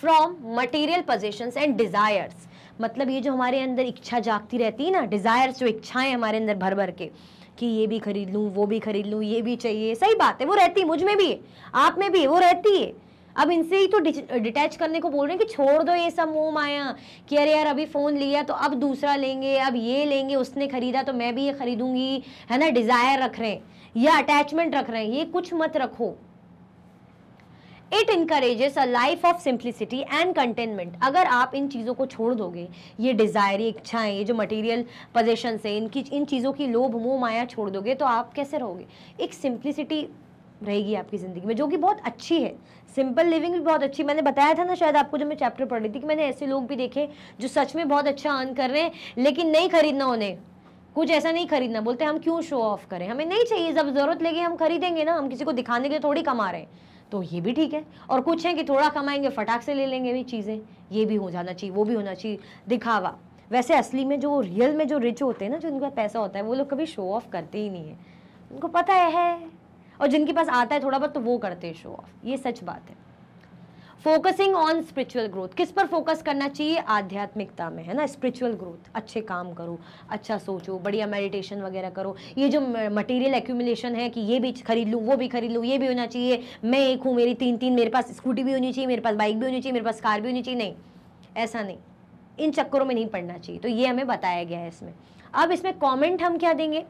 from material positions and desires मतलब ये जो हमारे अंदर इच्छा जागती रहती है ना डिजायर्स जो इच्छाएं हमारे अंदर भर भर के कि ये भी खरीद लूँ वो भी खरीद लूँ ये भी चाहिए सही बात है वो रहती है मुझ में भी है आप में भी है वो रहती है अब इनसे ही तो डिटैच करने को बोल रहे हैं कि छोड़ दो ये सब मोह माया कि अरे यार अभी फ़ोन लिया तो अब दूसरा लेंगे अब ये लेंगे उसने खरीदा तो मैं भी ये खरीदूंगी है ना डिज़ायर रख रहे हैं या अटैचमेंट रख रहे हैं ये कुछ मत रखो it encourages a life of simplicity and containment अगर आप इन चीज़ों को छोड़ दोगे ये डिज़ायर ये इच्छाएं ये जो मटेरियल पोजेशन है इनकी इन चीज़ों की लोभ मोह माया छोड़ दोगे तो आप कैसे रहोगे एक सिंप्लिसिटी रहेगी आपकी ज़िंदगी में जो कि बहुत अच्छी है सिंपल लिविंग भी बहुत अच्छी मैंने बताया था ना शायद आपको जब मैं चैप्टर पढ़ रही थी कि मैंने ऐसे लोग भी देखे जो सच में बहुत अच्छा अर्न कर रहे हैं लेकिन नहीं खरीदना उन्हें कुछ ऐसा नहीं खरीदना बोलते हम क्यों शो ऑफ करें हमें नहीं चाहिए जब ज़रूरत लगे हम खरीदेंगे ना हम किसी को दिखाने के लिए थोड़ी कमा रहे हैं तो ये भी ठीक है और कुछ हैं कि थोड़ा कमाएंगे फटाक से ले लेंगे भी चीज़ें ये भी हो जाना चाहिए वो भी होना चाहिए दिखावा वैसे असली में जो रियल में जो रिच होते हैं ना जो पास पैसा होता है वो लोग कभी शो ऑफ करते ही नहीं है उनको पता है और जिनके पास आता है थोड़ा बहुत तो वो करते हैं शो ऑफ ये सच बात है फोकसिंग ऑन स्पिरिचुअल ग्रोथ किस पर फोकस करना चाहिए आध्यात्मिकता में है ना स्पिरिचुअल ग्रोथ अच्छे काम करो अच्छा सोचो बढ़िया मेडिटेशन वगैरह करो ये जो मटेरियल एक्यूमुलेशन है कि ये भी खरीद लूँ वो भी खरीद लूँ ये भी होना चाहिए मैं एक हूँ मेरी तीन तीन मेरे पास स्कूटी भी होनी चाहिए मेरे पास बाइक भी होनी चाहिए मेरे पास कार भी होनी चाहिए नहीं ऐसा नहीं इन चक्करों में नहीं पढ़ना चाहिए तो ये हमें बताया गया है इसमें अब इसमें कॉमेंट हम क्या देंगे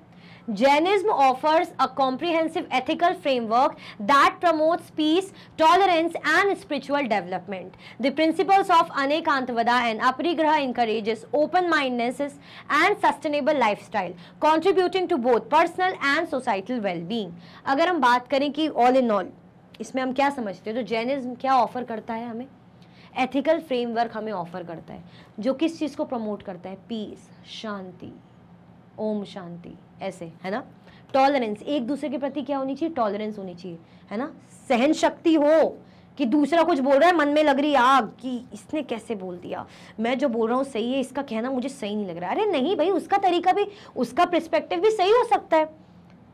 Jainism offers a comprehensive ethical framework that promotes peace tolerance and spiritual development the principles of Anekantavada and Aparigraha encourages open mindness and sustainable life style contributing to both personal and societal wellbeing अगर हम बात करें कि all in all इसमें हम क्या समझते हैं तो जैनिज्म क्या ऑफर करता है हमें एथिकल फ्रेमवर्क हमें ऑफर करता है जो किस चीज़ को प्रमोट करता है पीस शांति ओम शांति ऐसे है ना टॉलरेंस एक दूसरे के प्रति क्या होनी चाहिए टॉलरेंस होनी चाहिए है ना सहन शक्ति हो कि दूसरा कुछ बोल रहा है मन में लग रही आग कि इसने कैसे बोल दिया मैं जो बोल रहा हूँ सही है इसका कहना मुझे सही नहीं लग रहा अरे नहीं भाई उसका तरीका भी उसका प्रस्पेक्टिव भी सही हो सकता है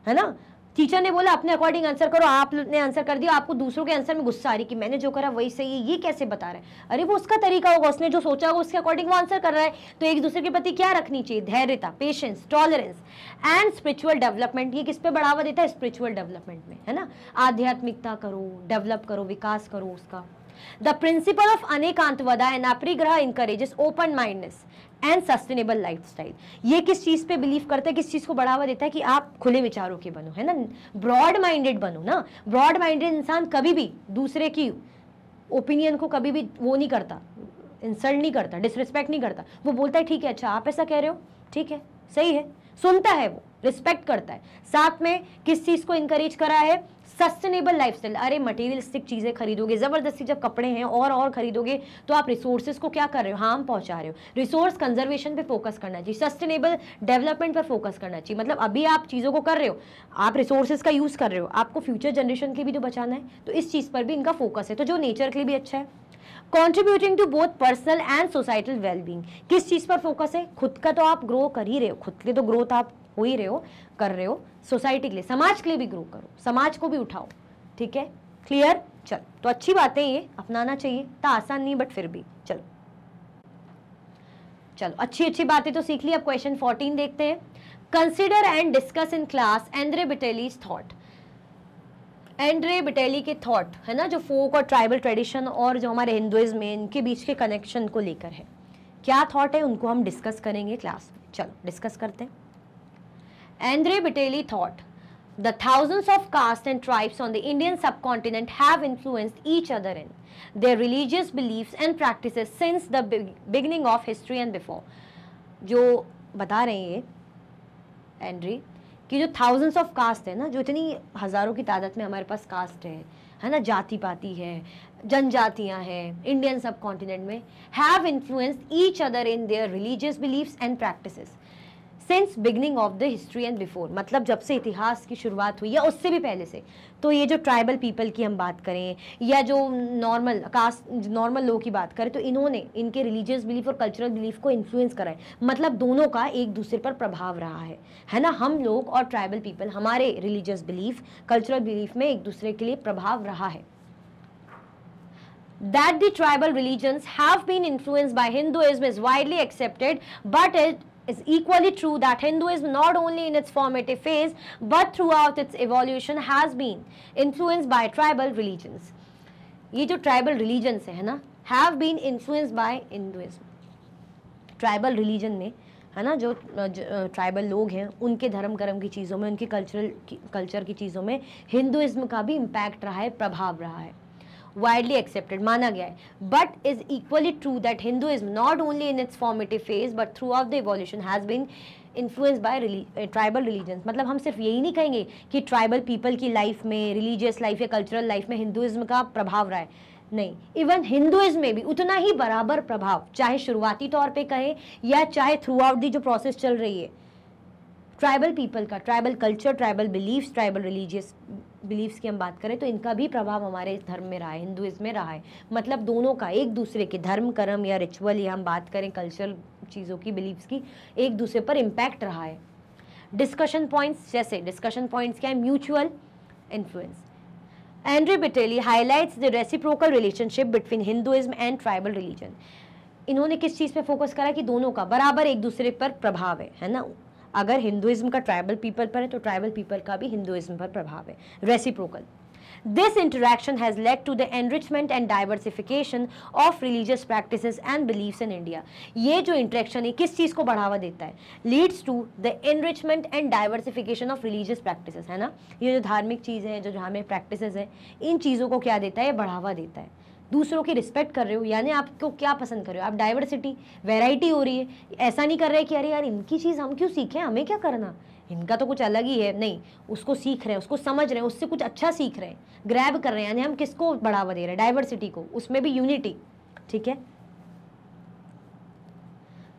है ना टीचर ने बोला अपने अकॉर्डिंग आंसर करो आपने आंसर कर दिया आपको दूसरों के आंसर में गुस्सा आ रही कि मैंने जो करा वही सही है ये कैसे बता रहा है अरे वो उसका तरीका होगा उसने जो सोचा होगा उसके अकॉर्डिंग वो आंसर कर रहा है तो एक दूसरे के प्रति क्या रखनी चाहिए धैर्यता patience tolerance and spiritual development ये किस पे बढ़ावा देता है स्पिरिचुअल डेवलपमेंट में है ना आध्यात्मिकता करो डेवलप करो विकास करो उसका the principle of Anekantavada and Aprigraha encourages open mindness and sustainable lifestyle ये किस चीज़ पे बिलीव करता है किस चीज़ को बढ़ावा देता है कि आप खुले विचारों के बनो है ना ब्रॉड माइंडेड बनो ना ब्रॉड माइंडेड इंसान कभी भी दूसरे की ओपिनियन को कभी भी वो नहीं करता इंसल्ट नहीं करता डिसरिस्पेक्ट नहीं करता वो बोलता है ठीक है अच्छा आप ऐसा कह रहे हो ठीक है सही है सुनता है वो रिस्पेक्ट करता है साथ में किस चीज़ को इंकरेज करा है सस्टेनेबल लाइफस्टाइल अरे मटेरियलिस्टिक चीज़ें खरीदोगे ज़बरदस्ती जब कपड़े हैं और और खरीदोगे तो आप रिसोर्सेज को क्या कर रहे हो हार्म पहुंचा रहे हो रिसोर्स कंजर्वेशन पे फोकस करना चाहिए सस्टेनेबल डेवलपमेंट पर फोकस करना चाहिए मतलब अभी आप चीज़ों को कर रहे हो आप रिसोर्सेज का यूज़ कर रहे हो आपको फ्यूचर जनरेशन के भी तो बचाना है तो इस चीज़ पर भी इनका फोकस है तो जो नेचर के लिए भी अच्छा है contributing to both personal and societal wellbeing किस चीज़ पर फोकस है खुद का तो आप ग्रो कर ही रहे हो खुद के तो ग्रोथ आप हो ही रहे हो कर रहे हो सोसाइटी के लिए समाज के लिए भी ग्रो करो समाज को भी उठाओ ठीक है क्लियर चल तो अच्छी बातें ये अपनाना चाहिए तो आसान नहीं बट फिर भी चलो चलो अच्छी अच्छी बातें तो सीख ली अब क्वेश्चन फोर्टीन देखते हैं consider and discuss in class Andre Beteille's thought Andre Beteille के थॉट है ना जो फोक और ट्राइबल ट्रेडिशन और जो हमारे हिंदुइज्म में इनके बीच के कनेक्शन को लेकर है क्या थॉट है उनको हम डिस्कस करेंगे क्लास में चलो डिस्कस करते हैं Andre Bitelli thought, the thousands of castes and tribes on the Indian subcontinent have influenced each other in their religious beliefs and practices since the beginning of history and before. जो बता रहे हैं ये Andriy कि जो thousands of cast है ना जो इतनी हज़ारों की तादाद में हमारे पास कास्ट है है ना जाति पाति है जनजातियां हैं इंडियन सब कॉन्टिनेंट में have influenced each other in their religious believes and practices since beginning of the history and before मतलब जब से इतिहास की शुरुआत हुई या उससे भी पहले से तो ये जो ट्राइबल पीपल की हम बात करें या जो नॉर्मल कास्ट नॉर्मल लोगों की बात करें तो इन्होंने इनके रिलीजियस बिलीफ और कल्चरल बिलीफ को इन्फ्लुएंस करा है मतलब दोनों का एक दूसरे पर प्रभाव रहा है है ना हम लोग और ट्राइबल पीपल हमारे रिलीजियस बिलीफ कल्चरल बिलीफ में एक दूसरे के लिए प्रभाव रहा है that the tribal religions have been influenced by Hinduism is widely accepted, but it is equally true that Hinduism not only in its formative phase but throughout its evolution has been influenced by tribal religions. ye jo tribal religions hai na have been influenced by Hinduism. Tribal religion mein है ना जो, जो tribal लोग हैं उनके धर्म कर्म की चीज़ों में उनके कल्चरल कल्चर की चीज़ों में हिंदुज़्म का भी इम्पैक्ट रहा है प्रभाव रहा है वाइडली एक्सेप्टेड माना गया है but is equally true that is not only in its formative phase but throughout the evolution has been influence by tribal religions मतलब हम सिर्फ यही नहीं कहेंगे कि ट्राइबल पीपल की लाइफ में रिलीजियस लाइफ या कल्चरल लाइफ में हिंदुइज्म का प्रभाव रहा है नहीं इवन हिंदुइज्म में भी उतना ही बराबर प्रभाव चाहे शुरुआती तौर पे कहें या चाहे थ्रू आउट दी जो प्रोसेस चल रही है ट्राइबल पीपल का tribal culture tribal believes tribal religious believes की हम बात करें तो इनका भी प्रभाव हमारे धर्म में रहा है हिंदुइज्म में रहा है मतलब दोनों का एक दूसरे के धर्म कर्म या रिचुअल या हम बात करें कल्चरल चीज़ों की बिलीव्स की एक दूसरे पर इम्पैक्ट रहा है डिस्कशन पॉइंट्स जैसे डिस्कशन पॉइंट्स क्या है mutual influence Andre Beteille highlights the reciprocal relationship between Hinduism and tribal religion इन्होंने किस चीज़ पे फोकस करा कि दोनों का बराबर एक दूसरे पर प्रभाव है है ना अगर हिंदुज़्म का ट्राइबल पीपल पर है तो ट्राइबल पीपल का भी हिंदुज़्म पर प्रभाव है reciprocal this interaction has led to the enrichment and diversification of religious practice and believe in India ये जो इंटरेक्शन है किस चीज़ को बढ़ावा देता है leads to the enrichment and diversification of religious practice है ना ये जो धार्मिक चीज़ें हैं जो धार्मिक प्रैक्टिस हैं इन चीज़ों को क्या देता है बढ़ावा देता है दूसरों की रिस्पेक्ट कर रहे हो यानी आपको क्या पसंद कर रहे हो आप डाइवर्सिटी वेराइटी हो रही है ऐसा नहीं कर रहे कि अरे यार इनकी चीज़ हम क्यों सीखें हमें क्या करना इनका तो कुछ अलग ही है नहीं उसको सीख रहे हैं उसको समझ रहे हैं उससे कुछ अच्छा सीख रहे हैं ग्रैब कर रहे हैं यानी हम किसको बढ़ावा दे रहे हैं डाइवर्सिटी को उसमें भी यूनिटी ठीक है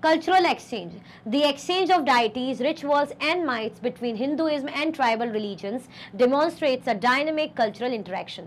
cultural exchange the exchange of deities rituals and myths between Hinduism and tribal religions demonstrates a dynamic cultural interaction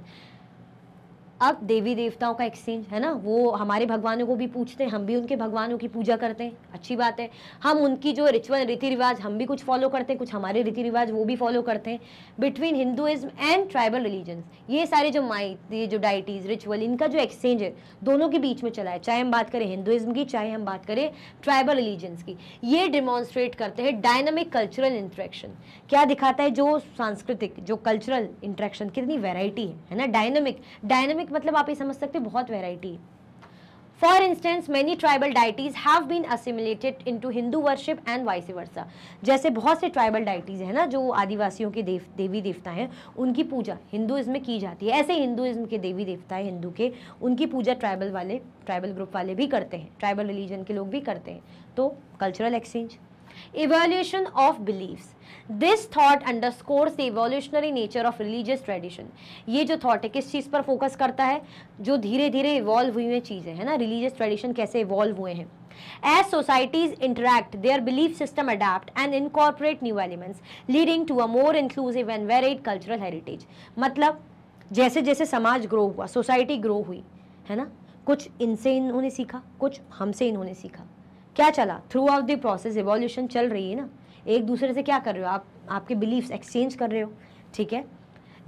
अब देवी देवताओं का एक्सचेंज है ना वो हमारे भगवानों को भी पूछते हैं हम भी उनके भगवानों की पूजा करते हैं अच्छी बात है हम उनकी जो रिचुअल रीति रिवाज हम भी कुछ फॉलो करते हैं कुछ हमारे रीति रिवाज वो भी फॉलो करते हैं between Hinduism and tribal religion ये सारे जो माई ये जो डाइटीज़ रिचुअल इनका जो एक्सचेंज है दोनों के बीच में चला है चाहे हम बात करें हिंदुइज्म की चाहे हम बात करें ट्राइबल रिलीजन्स की ये डिमॉन्स्ट्रेट करते हैं डायनामिक कल्चरल इंट्रैक्शन क्या दिखाता है जो सांस्कृतिक जो कल्चरल इंट्रैक्शन कितनी वेराइटी है है ना डायनामिक डायनामिक मतलब आप ये समझ सकते हैं बहुत variety for instance many tribal deities have been assimilated to Hindu worship and vice versa जैसे बहुत से ट्राइबल डाइटीज़ हैं ना जो आदिवासियों के देव देवी देवता हैं उनकी पूजा हिंदुज़्म में की जाती है ऐसे हिंदुज़्म के देवी देवता हैं हिंदू के उनकी पूजा ट्राइबल वाले ट्राइबल ग्रुप वाले भी करते हैं ट्राइबल रिलीजन के लोग भी करते हैं तो cultural exchange evolution of believes this thought underscores the evolutionary nature of religious tradition ये जो थॉट है किस चीज़ पर फोकस करता है जो धीरे धीरे इवॉल्व हुई हुई चीज़ें हैं ना रिलीजियस ट्रेडिशन कैसे इवॉल्व हुए हैं as societies interact their belief system adapt and incorporate new elements leading to a more inclusive and varied cultural heritage मतलब जैसे जैसे समाज ग्रो हुआ सोसाइटी ग्रो हुई है ना कुछ इनसे इन्होंने सीखा कुछ हमसे इन्होंने सीखा क्या चला throughout the process evolution चल रही है ना एक दूसरे से क्या कर रहे हो आप आपके बिलीव्स एक्सचेंज कर रहे हो ठीक है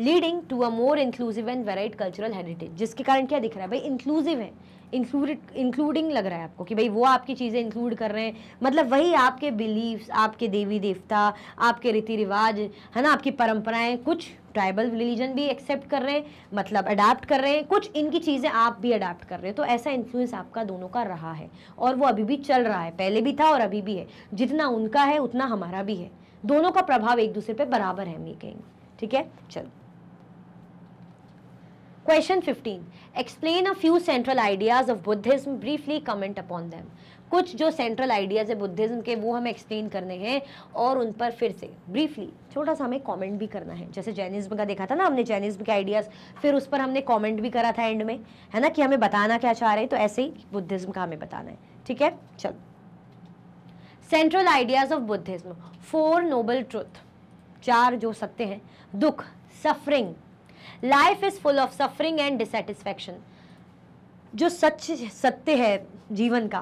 leading to a more inclusive and varied cultural heritage जिसके कारण क्या दिख रहा है भाई इंक्लूसिव है इंक्लूडेड इंक्लूडिंग लग रहा है आपको कि भाई वो आपकी चीज़ें इंक्लूड कर रहे हैं मतलब वही आपके बिलीव्स आपके देवी देवता आपके रीति रिवाज है ना आपकी परंपराएं कुछ ट्राइबल रिलीजन भी एक्सेप्ट कर रहे हैं मतलब अडाप्ट कर रहे हैं कुछ इनकी चीज़ें आप भी अडाप्ट कर रहे हैं तो ऐसा इन्फ्लुएंस आपका दोनों का रहा है और वो अभी भी चल रहा है पहले भी था और अभी भी है जितना उनका है उतना हमारा भी है दोनों का प्रभाव एक दूसरे पर बराबर है हम ये कहेंगे ठीक है चलो question 15. Explain a few central ideas of Buddhism briefly comment upon them कुछ जो सेंट्रल आइडियाज़ है बुद्धिज़्म के वो हमें एक्सप्लेन करने हैं और उन पर फिर से ब्रीफली छोटा सा हमें कमेंट भी करना है जैसे जैनिज्म का देखा था ना हमने जैनिज्म के आइडियाज़ फिर उस पर हमने कमेंट भी करा था एंड में है ना कि हमें बताना क्या चाह रहे हैं तो ऐसे ही बुद्धिज़्म का हमें बताना है ठीक है चलो central ideas of Buddhism four noble truth चार जो सत्य हैं दुख suffering life is full of suffering and dissatisfaction जो सच सत्य है जीवन का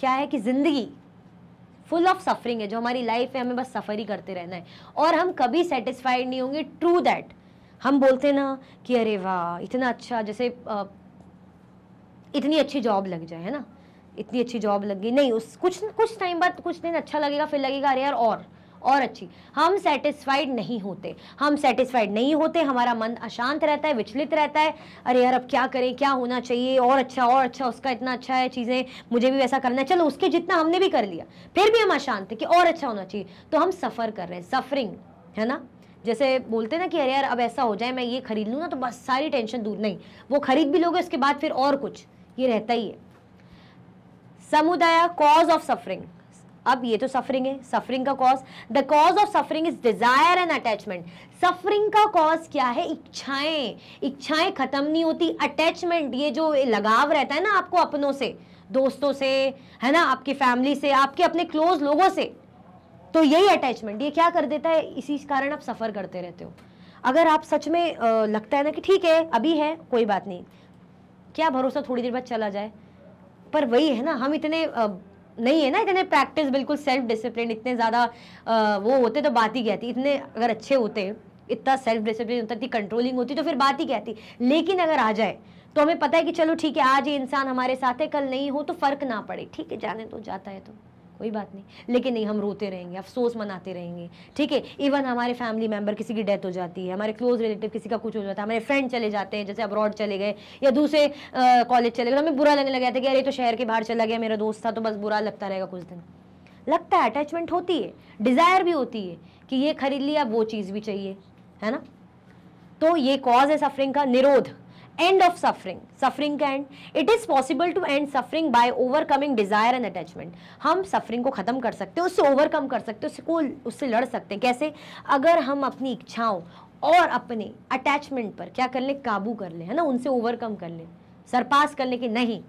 क्या है कि ज़िंदगी फुल ऑफ सफरिंग है जो हमारी लाइफ है हमें बस सफ़र ही करते रहना है और हम कभी सेटिस्फाइड नहीं होंगे ट्रू दैट हम बोलते ना कि अरे वाह इतना अच्छा जैसे आ, इतनी अच्छी जॉब लग जाए है ना इतनी अच्छी जॉब लग गई नहीं उस कुछ कुछ टाइम बाद कुछ दिन अच्छा लगेगा फिर लगेगा अरे यार और और अच्छी हम सेटिस्फाइड नहीं होते हम सेटिस्फाइड नहीं होते हमारा मन अशांत रहता है विचलित रहता है अरे यार अब क्या करें क्या होना चाहिए और अच्छा और अच्छा उसका इतना अच्छा है चीज़ें मुझे भी वैसा करना है चलो उसके जितना हमने भी कर लिया फिर भी हम अशांत थे कि और अच्छा होना चाहिए तो हम सफ़र कर रहे हैं सफरिंग है ना जैसे बोलते ना कि अरे यार अब ऐसा हो जाए मैं ये खरीद लूँ ना तो बस सारी टेंशन दूर नहीं वो खरीद भी लोगे उसके बाद फिर और कुछ ये रहता ही है समुदाय कॉज ऑफ सफरिंग अब ये तो सफरिंग है सफरिंग का cause the cause of suffering is desire and attachment suffering का कॉज क्या है इच्छाएं इच्छाएं खत्म नहीं होती अटैचमेंट ये जो लगाव रहता है ना आपको अपनों से दोस्तों से है ना आपकी फैमिली से आपके अपने क्लोज लोगों से तो यही अटैचमेंट ये क्या कर देता है इसी कारण आप सफ़र करते रहते हो अगर आप सच में आ, लगता है ना कि ठीक है अभी है कोई बात नहीं क्या भरोसा थोड़ी देर बाद चला जाए पर वही है ना हम इतने आ, नहीं है ना इतने प्रैक्टिस बिल्कुल सेल्फ डिसिप्लिन इतने ज़्यादा वो होते तो बात ही कहती इतने अगर अच्छे होते इतना सेल्फ डिसिप्लिन होता इतनी कंट्रोलिंग होती तो फिर बात ही कहती लेकिन अगर आ जाए तो हमें पता है कि चलो ठीक है आज ये इंसान हमारे साथ है कल नहीं हो तो फ़र्क ना पड़े ठीक है जाने तो, जाता है तो कोई बात नहीं लेकिन नहीं हम रोते रहेंगे अफसोस मनाते रहेंगे ठीक है इवन हमारे फैमिली मेंबर किसी की डेथ हो जाती है हमारे क्लोज रिलेटिव किसी का कुछ हो जाता है हमारे फ्रेंड चले जाते हैं जैसे अब्रॉड चले गए या दूसरे कॉलेज चले गए तो हमें बुरा लगने लग जाता था कि अरे तो शहर के बाहर चला गया मेरा दोस्त था तो बस बुरा लगता रहेगा कुछ दिन लगता है अटैचमेंट होती है डिज़ायर भी होती है कि ये खरीद लिया वो चीज़ भी चाहिए है ना तो ये कॉज है सफरिंग का निरोध एंड ऑफ सफरिंग सफरिंग का end it is possible to end suffering by overcoming desire and attachment हम सफरिंग को ख़त्म कर सकते हैं उससे ओवरकम कर सकते हैं उससे उससे लड़ सकते हैं कैसे अगर हम अपनी इच्छाओं और अपने अटैचमेंट पर क्या कर लें काबू कर लें है ना उनसे ओवरकम कर लें सरपास कर लें कि नहीं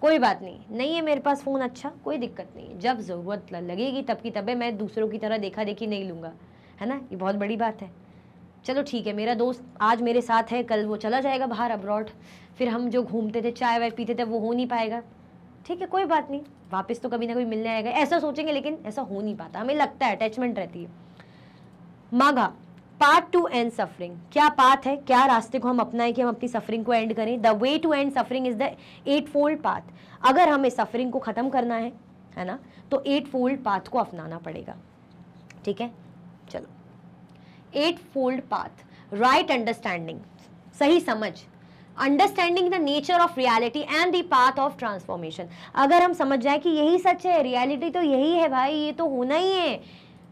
कोई बात नहीं नहीं है मेरे पास फ़ोन अच्छा कोई दिक्कत नहीं है जब ज़रूरत लगेगी तब की तबे मैं दूसरों की तरह देखा देखी नहीं लूँगा है ना ये बहुत बड़ी बात है चलो ठीक है मेरा दोस्त आज मेरे साथ है कल वो चला जाएगा बाहर अब्रॉड फिर हम जो घूमते थे चाय वाय पीते थे वो हो नहीं पाएगा ठीक है कोई बात नहीं वापस तो कभी ना कभी मिलने आएगा ऐसा सोचेंगे लेकिन ऐसा हो नहीं पाता हमें लगता है अटैचमेंट रहती है माघा पार्ट टू एंड सफरिंग क्या पाथ है क्या रास्ते को हम अपनाएं कि हम अपनी सफरिंग को एंड करें the way to end suffering is the eightfold path अगर हमें सफरिंग को ख़त्म करना है है ना तो एट फोल्ड पाथ को अपनाना पड़ेगा ठीक है चलो eightfold path right understanding सही समझ understanding the nature of reality and the path of transformation अगर हम समझ जाए कि यही सच है रियालिटी तो यही है भाई ये तो होना ही है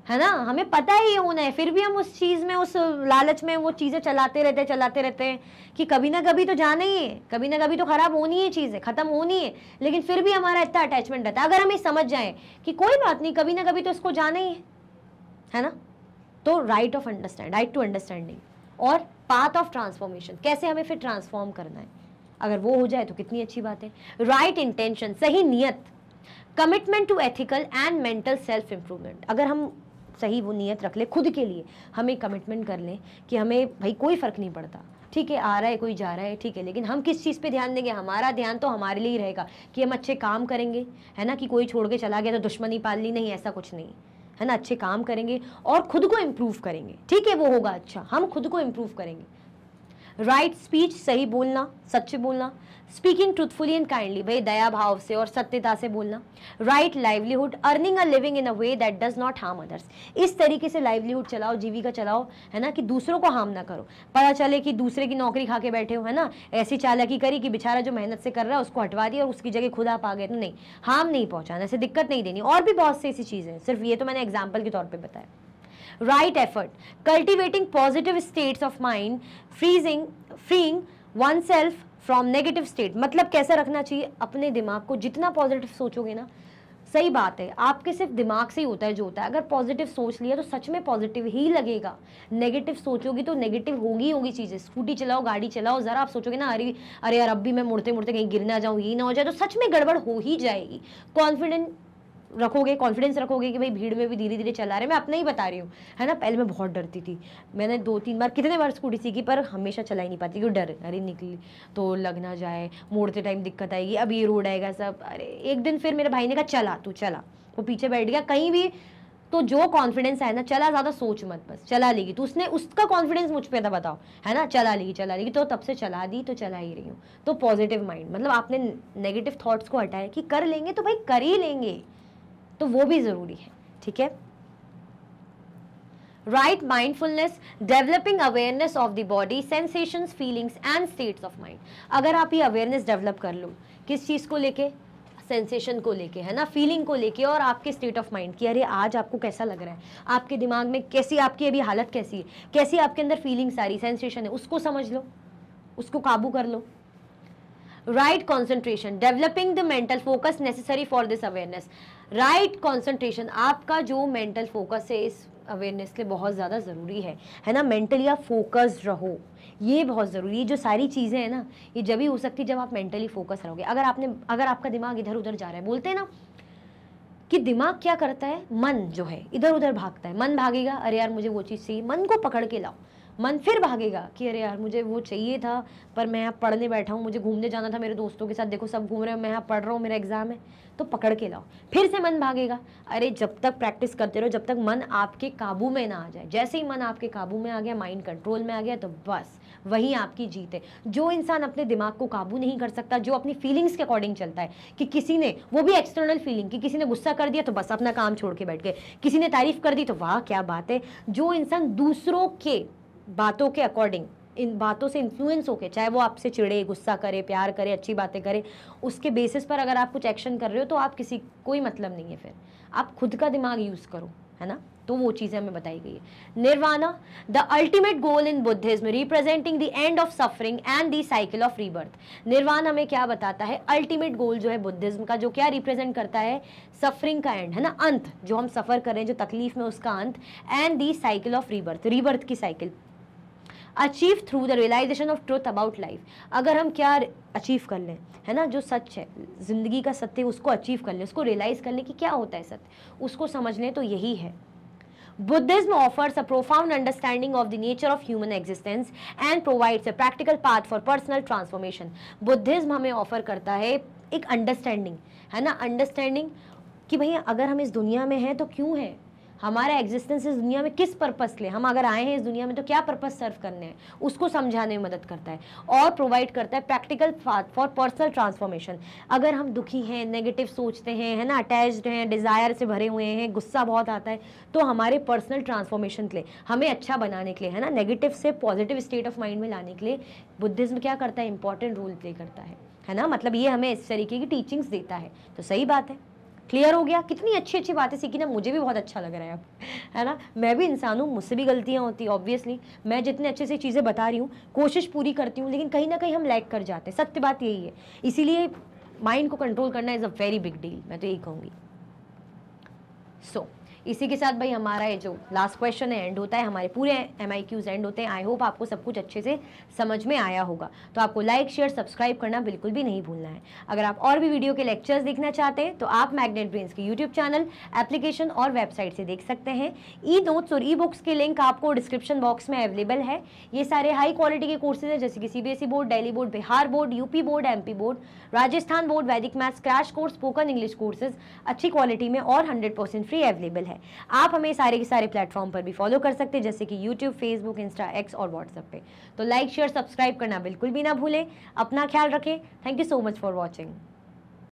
है ना हमें पता ही होना है फिर भी हम उस चीज़ में उस लालच में वो चीज़ें चलाते रहते चलाते रहते हैं कि कभी ना कभी तो जाना ही है कभी ना कभी तो ख़राब होनी है चीज़ें ख़त्म होनी है लेकिन फिर भी हमारा इतना अटैचमेंट रहता है अगर हम ये समझ जाए कि कोई बात नहीं कभी ना कभी तो इसको जाना ही है है ना तो right of understand right to understanding और पाथ ऑफ ट्रांसफॉर्मेशन कैसे हमें फिर ट्रांसफॉर्म करना है अगर वो हो जाए तो कितनी अच्छी बात है राइट इंटेंशन सही नीयत commitment to ethical and mental self improvement अगर हम सही वो नियत रख ले खुद के लिए हमें कमिटमेंट कर लें कि हमें भाई कोई फ़र्क नहीं पड़ता ठीक है आ रहा है कोई जा रहा है ठीक है लेकिन हम किस चीज़ पे ध्यान देंगे हमारा ध्यान तो हमारे लिए ही रहेगा कि हम अच्छे काम करेंगे है ना कि कोई छोड़ के चला गया तो दुश्मनी पाल ली नहीं ऐसा कुछ नहीं है ना अच्छे काम करेंगे और खुद को इम्प्रूव करेंगे ठीक है वो होगा अच्छा हम खुद को इम्प्रूव करेंगे राइट स्पीच सही बोलना सच बोलना स्पीकिंग ट्रूथफुली एंड काइंडली भाई दया भाव से और सत्यता से बोलना right livelihood earning a living in a way that does not harm others इस तरीके से लाइवलीहुड चलाओ जीविका चलाओ है ना कि दूसरों को हार्म ना करो पता चले कि दूसरे की नौकरी खा के बैठे हो है ना ऐसी चालाकी करी कि बेचारा जो मेहनत से कर रहा है उसको हटवा दिया और उसकी जगह खुद आप आ गए तो नहीं हार्म नहीं पहुँचाना ऐसे दिक्कत नहीं देनी और भी बहुत सी ऐसी चीज़ें हैं सिर्फ ये तो मैंने एग्जाम्पल के तौर पर बताया right effort, cultivating positive states of mind, freezing, freeing oneself from negative state मतलब कैसा रखना चाहिए अपने दिमाग को जितना पॉजिटिव सोचोगे ना सही बात है आपके सिर्फ दिमाग से ही होता है जो होता है अगर पॉजिटिव सोच लिया तो सच में पॉजिटिव ही लगेगा नेगेटिव सोचोगी तो नेगेटिव होगी होगी चीज़ें स्कूटी चलाओ गाड़ी चलाओ ज़रा आप सोचोगे ना अरे अरे यार अब भी मैं मुड़ते मुड़ते कहीं गिर ना जाऊँ ये ना हो जाए तो सच में गड़बड़ हो ही जाएगी कॉन्फिडेंट रखोगे कॉन्फिडेंस रखोगे कि भाई भीड़ में भी धीरे धीरे चला रहे मैं अपना ही बता रही हूँ है ना पहले मैं बहुत डरती थी मैंने दो तीन बार कितने बार स्कूटी सीखी पर हमेशा चला ही नहीं पाती क्यों डर अरे निकली तो लग ना जाए मोड़ते टाइम दिक्कत आएगी अब ये रोड आएगा सब अरे एक दिन फिर मेरे भाई ने कहा चला तू चला वो पीछे बैठ गया कहीं भी तो जो कॉन्फिडेंस है ना चला ज़्यादा सोच मत बस चला लेगी तो उसने उसका कॉन्फिडेंस मुझ पे था बताओ है ना चला लेगी चला लेगी तो तब से चला दी तो चला ही रही हूँ तो पॉजिटिव माइंड मतलब आपने नेगेटिव थॉट्स को हटाया कि कर लेंगे तो भाई कर ही लेंगे तो वो भी ज़रूरी है ठीक है right mindfulness developing awareness of the body sensations feelings and states of mind अगर आप ये अवेयरनेस डेवलप कर लो किस चीज़ को लेके सेंसेशन को लेके है ना फीलिंग को लेके और आपके स्टेट ऑफ माइंड की अरे आज आपको कैसा लग रहा है आपके दिमाग में कैसी आपकी अभी हालत कैसी है कैसी आपके अंदर फीलिंग्स आ रही सेंसेशन है उसको समझ लो उसको काबू कर लो right concentration developing the mental focus necessary for this awareness right concentration आपका जो मेंटल फोकस है इस अवेयरनेस के लिए बहुत ज़्यादा ज़रूरी है है ना मेंटली आप फोकस रहो ये बहुत ज़रूरी है जो सारी चीज़ें हैं ना ये जब ही हो सकती है जब आप मेंटली फोकस रहोगे अगर आपने अगर आपका दिमाग इधर उधर जा रहा है बोलते हैं ना कि दिमाग क्या करता है मन जो है इधर उधर भागता है मन भागेगा अरे यार मुझे वो चीज़ चाहिए मन को पकड़ के लाओ मन फिर भागेगा कि अरे यार मुझे वो चाहिए था पर मैं यहाँ पढ़ने बैठा हूँ मुझे घूमने जाना था मेरे दोस्तों के साथ देखो सब घूम रहे हो मैं यहाँ पढ़ रहा हूँ मेरा एग्ज़ाम है तो पकड़ के लाओ फिर से मन भागेगा अरे जब तक प्रैक्टिस करते रहो जब तक मन आपके काबू में ना आ जाए जैसे ही मन आपके काबू में आ गया माइंड कंट्रोल में आ गया तो बस वही आपकी जीत है जो इंसान अपने दिमाग को काबू नहीं कर सकता जो अपनी फीलिंग्स के अकॉर्डिंग चलता है कि किसी ने वो भी एक्सटर्नल फीलिंग कि किसी ने गुस्सा कर दिया तो बस अपना काम छोड़ के बैठ गए किसी ने तारीफ कर दी तो वाह क्या बात है जो इंसान दूसरों के बातों के अकॉर्डिंग इन बातों से इन्फ्लुएंस होकर चाहे वो आपसे चिड़े गुस्सा करे प्यार करे अच्छी बातें करे उसके बेसिस पर अगर आप कुछ एक्शन कर रहे हो तो आप किसी कोई मतलब नहीं है फिर आप खुद का दिमाग यूज़ करो है ना तो वो चीज़ें हमें बताई गई है nirvana the ultimate goal in Buddhism representing the end of suffering and the cycle of rebirth निर्वाण हमें क्या बताता है अल्टीमेट गोल जो है बुद्धिज्म का जो क्या रिप्रेजेंट करता है सफरिंग का एंड है ना अंत जो हम सफ़र कर रहे हैं जो तकलीफ में उसका अंत and the cycle of rebirth rebirth की cycle achieve through the realisation of truth about life अगर हम क्या अचीव कर लें है ना जो सच है ज़िंदगी का सत्य उसको अचीव कर लें उसको रियलाइज़ कर लें कि क्या होता है सत्य उसको समझ लें तो यही है Buddhism offers a profound understanding of the nature of human existence and provides a practical path for personal transformation Buddhism हमें ऑफर करता है एक अंडरस्टैंडिंग है ना अंडरस्टैंडिंग कि भैया अगर हम इस दुनिया में हैं तो क्यों हैं हमारा एग्जिस्टेंस इस दुनिया में किस पर्पस ले हम अगर आए हैं इस दुनिया में तो क्या पर्पज़ सर्व करने हैं उसको समझाने में मदद करता है और प्रोवाइड करता है प्रैक्टिकल फॉर पर्सनल ट्रांसफॉर्मेशन अगर हम दुखी हैं नेगेटिव सोचते हैं है ना अटैच्ड हैं डिज़ायर से भरे हुए हैं गुस्सा बहुत आता है तो हमारे पर्सनल ट्रांसफॉर्मेशन के लिए हमें अच्छा बनाने के लिए है ना नेगेटिव से पॉजिटिव स्टेट ऑफ माइंड में लाने के लिए बुद्धिज्म क्या करता है इंपॉर्टेंट रोल प्ले करता है है ना मतलब ये हमें इस तरीके की टीचिंग्स देता है तो सही बात है क्लियर हो गया कितनी अच्छी अच्छी बातें सीखी ना मुझे भी बहुत अच्छा लग रहा है अब है ना मैं भी इंसान हूँ मुझसे भी गलतियाँ होती हैं ऑब्वियसली मैं जितने अच्छे से चीज़ें बता रही हूँ कोशिश पूरी करती हूँ लेकिन कहीं ना कहीं हम लैक कर जाते हैं सत्य बात यही है इसीलिए माइंड को कंट्रोल करना is a very big deal मैं तो यही कहूँगी सो so, इसी के साथ भाई हमारा ये जो लास्ट क्वेश्चन है एंड होता है हमारे पूरे एम आई क्यूज एंड होते हैं आई होप आपको सब कुछ अच्छे से समझ में आया होगा तो आपको लाइक शेयर सब्सक्राइब करना बिल्कुल भी नहीं भूलना है अगर आप और भी वीडियो के लेक्चर्स देखना चाहते हैं तो आप मैग्नेट ब्रेन्स के यूट्यूब चैनल एप्लीकेशन और वेबसाइट से देख सकते हैं ई नोट्स और ई बुक्स के लिंक आपको डिस्क्रिप्शन बॉक्स में अवेलेबल है ये सारे हाई क्वालिटी के कोर्सेज हैं जैसे कि CBSE board Delhi board Bihar board UP board M board Rajasthan board वैदिक maths crash course spoken English courses अच्छी क्वालिटी में और हंड्रेड फ्री अवेलेबल है है आप हमें सारे के सारे प्लेटफॉर्म पर भी फॉलो कर सकते हैं जैसे कि यूट्यूब फेसबुक इंस्टा एक्स और व्हाट्सएप पे तो लाइक शेयर सब्सक्राइब करना बिल्कुल भी ना भूलें अपना ख्याल रखें thank you so much for watching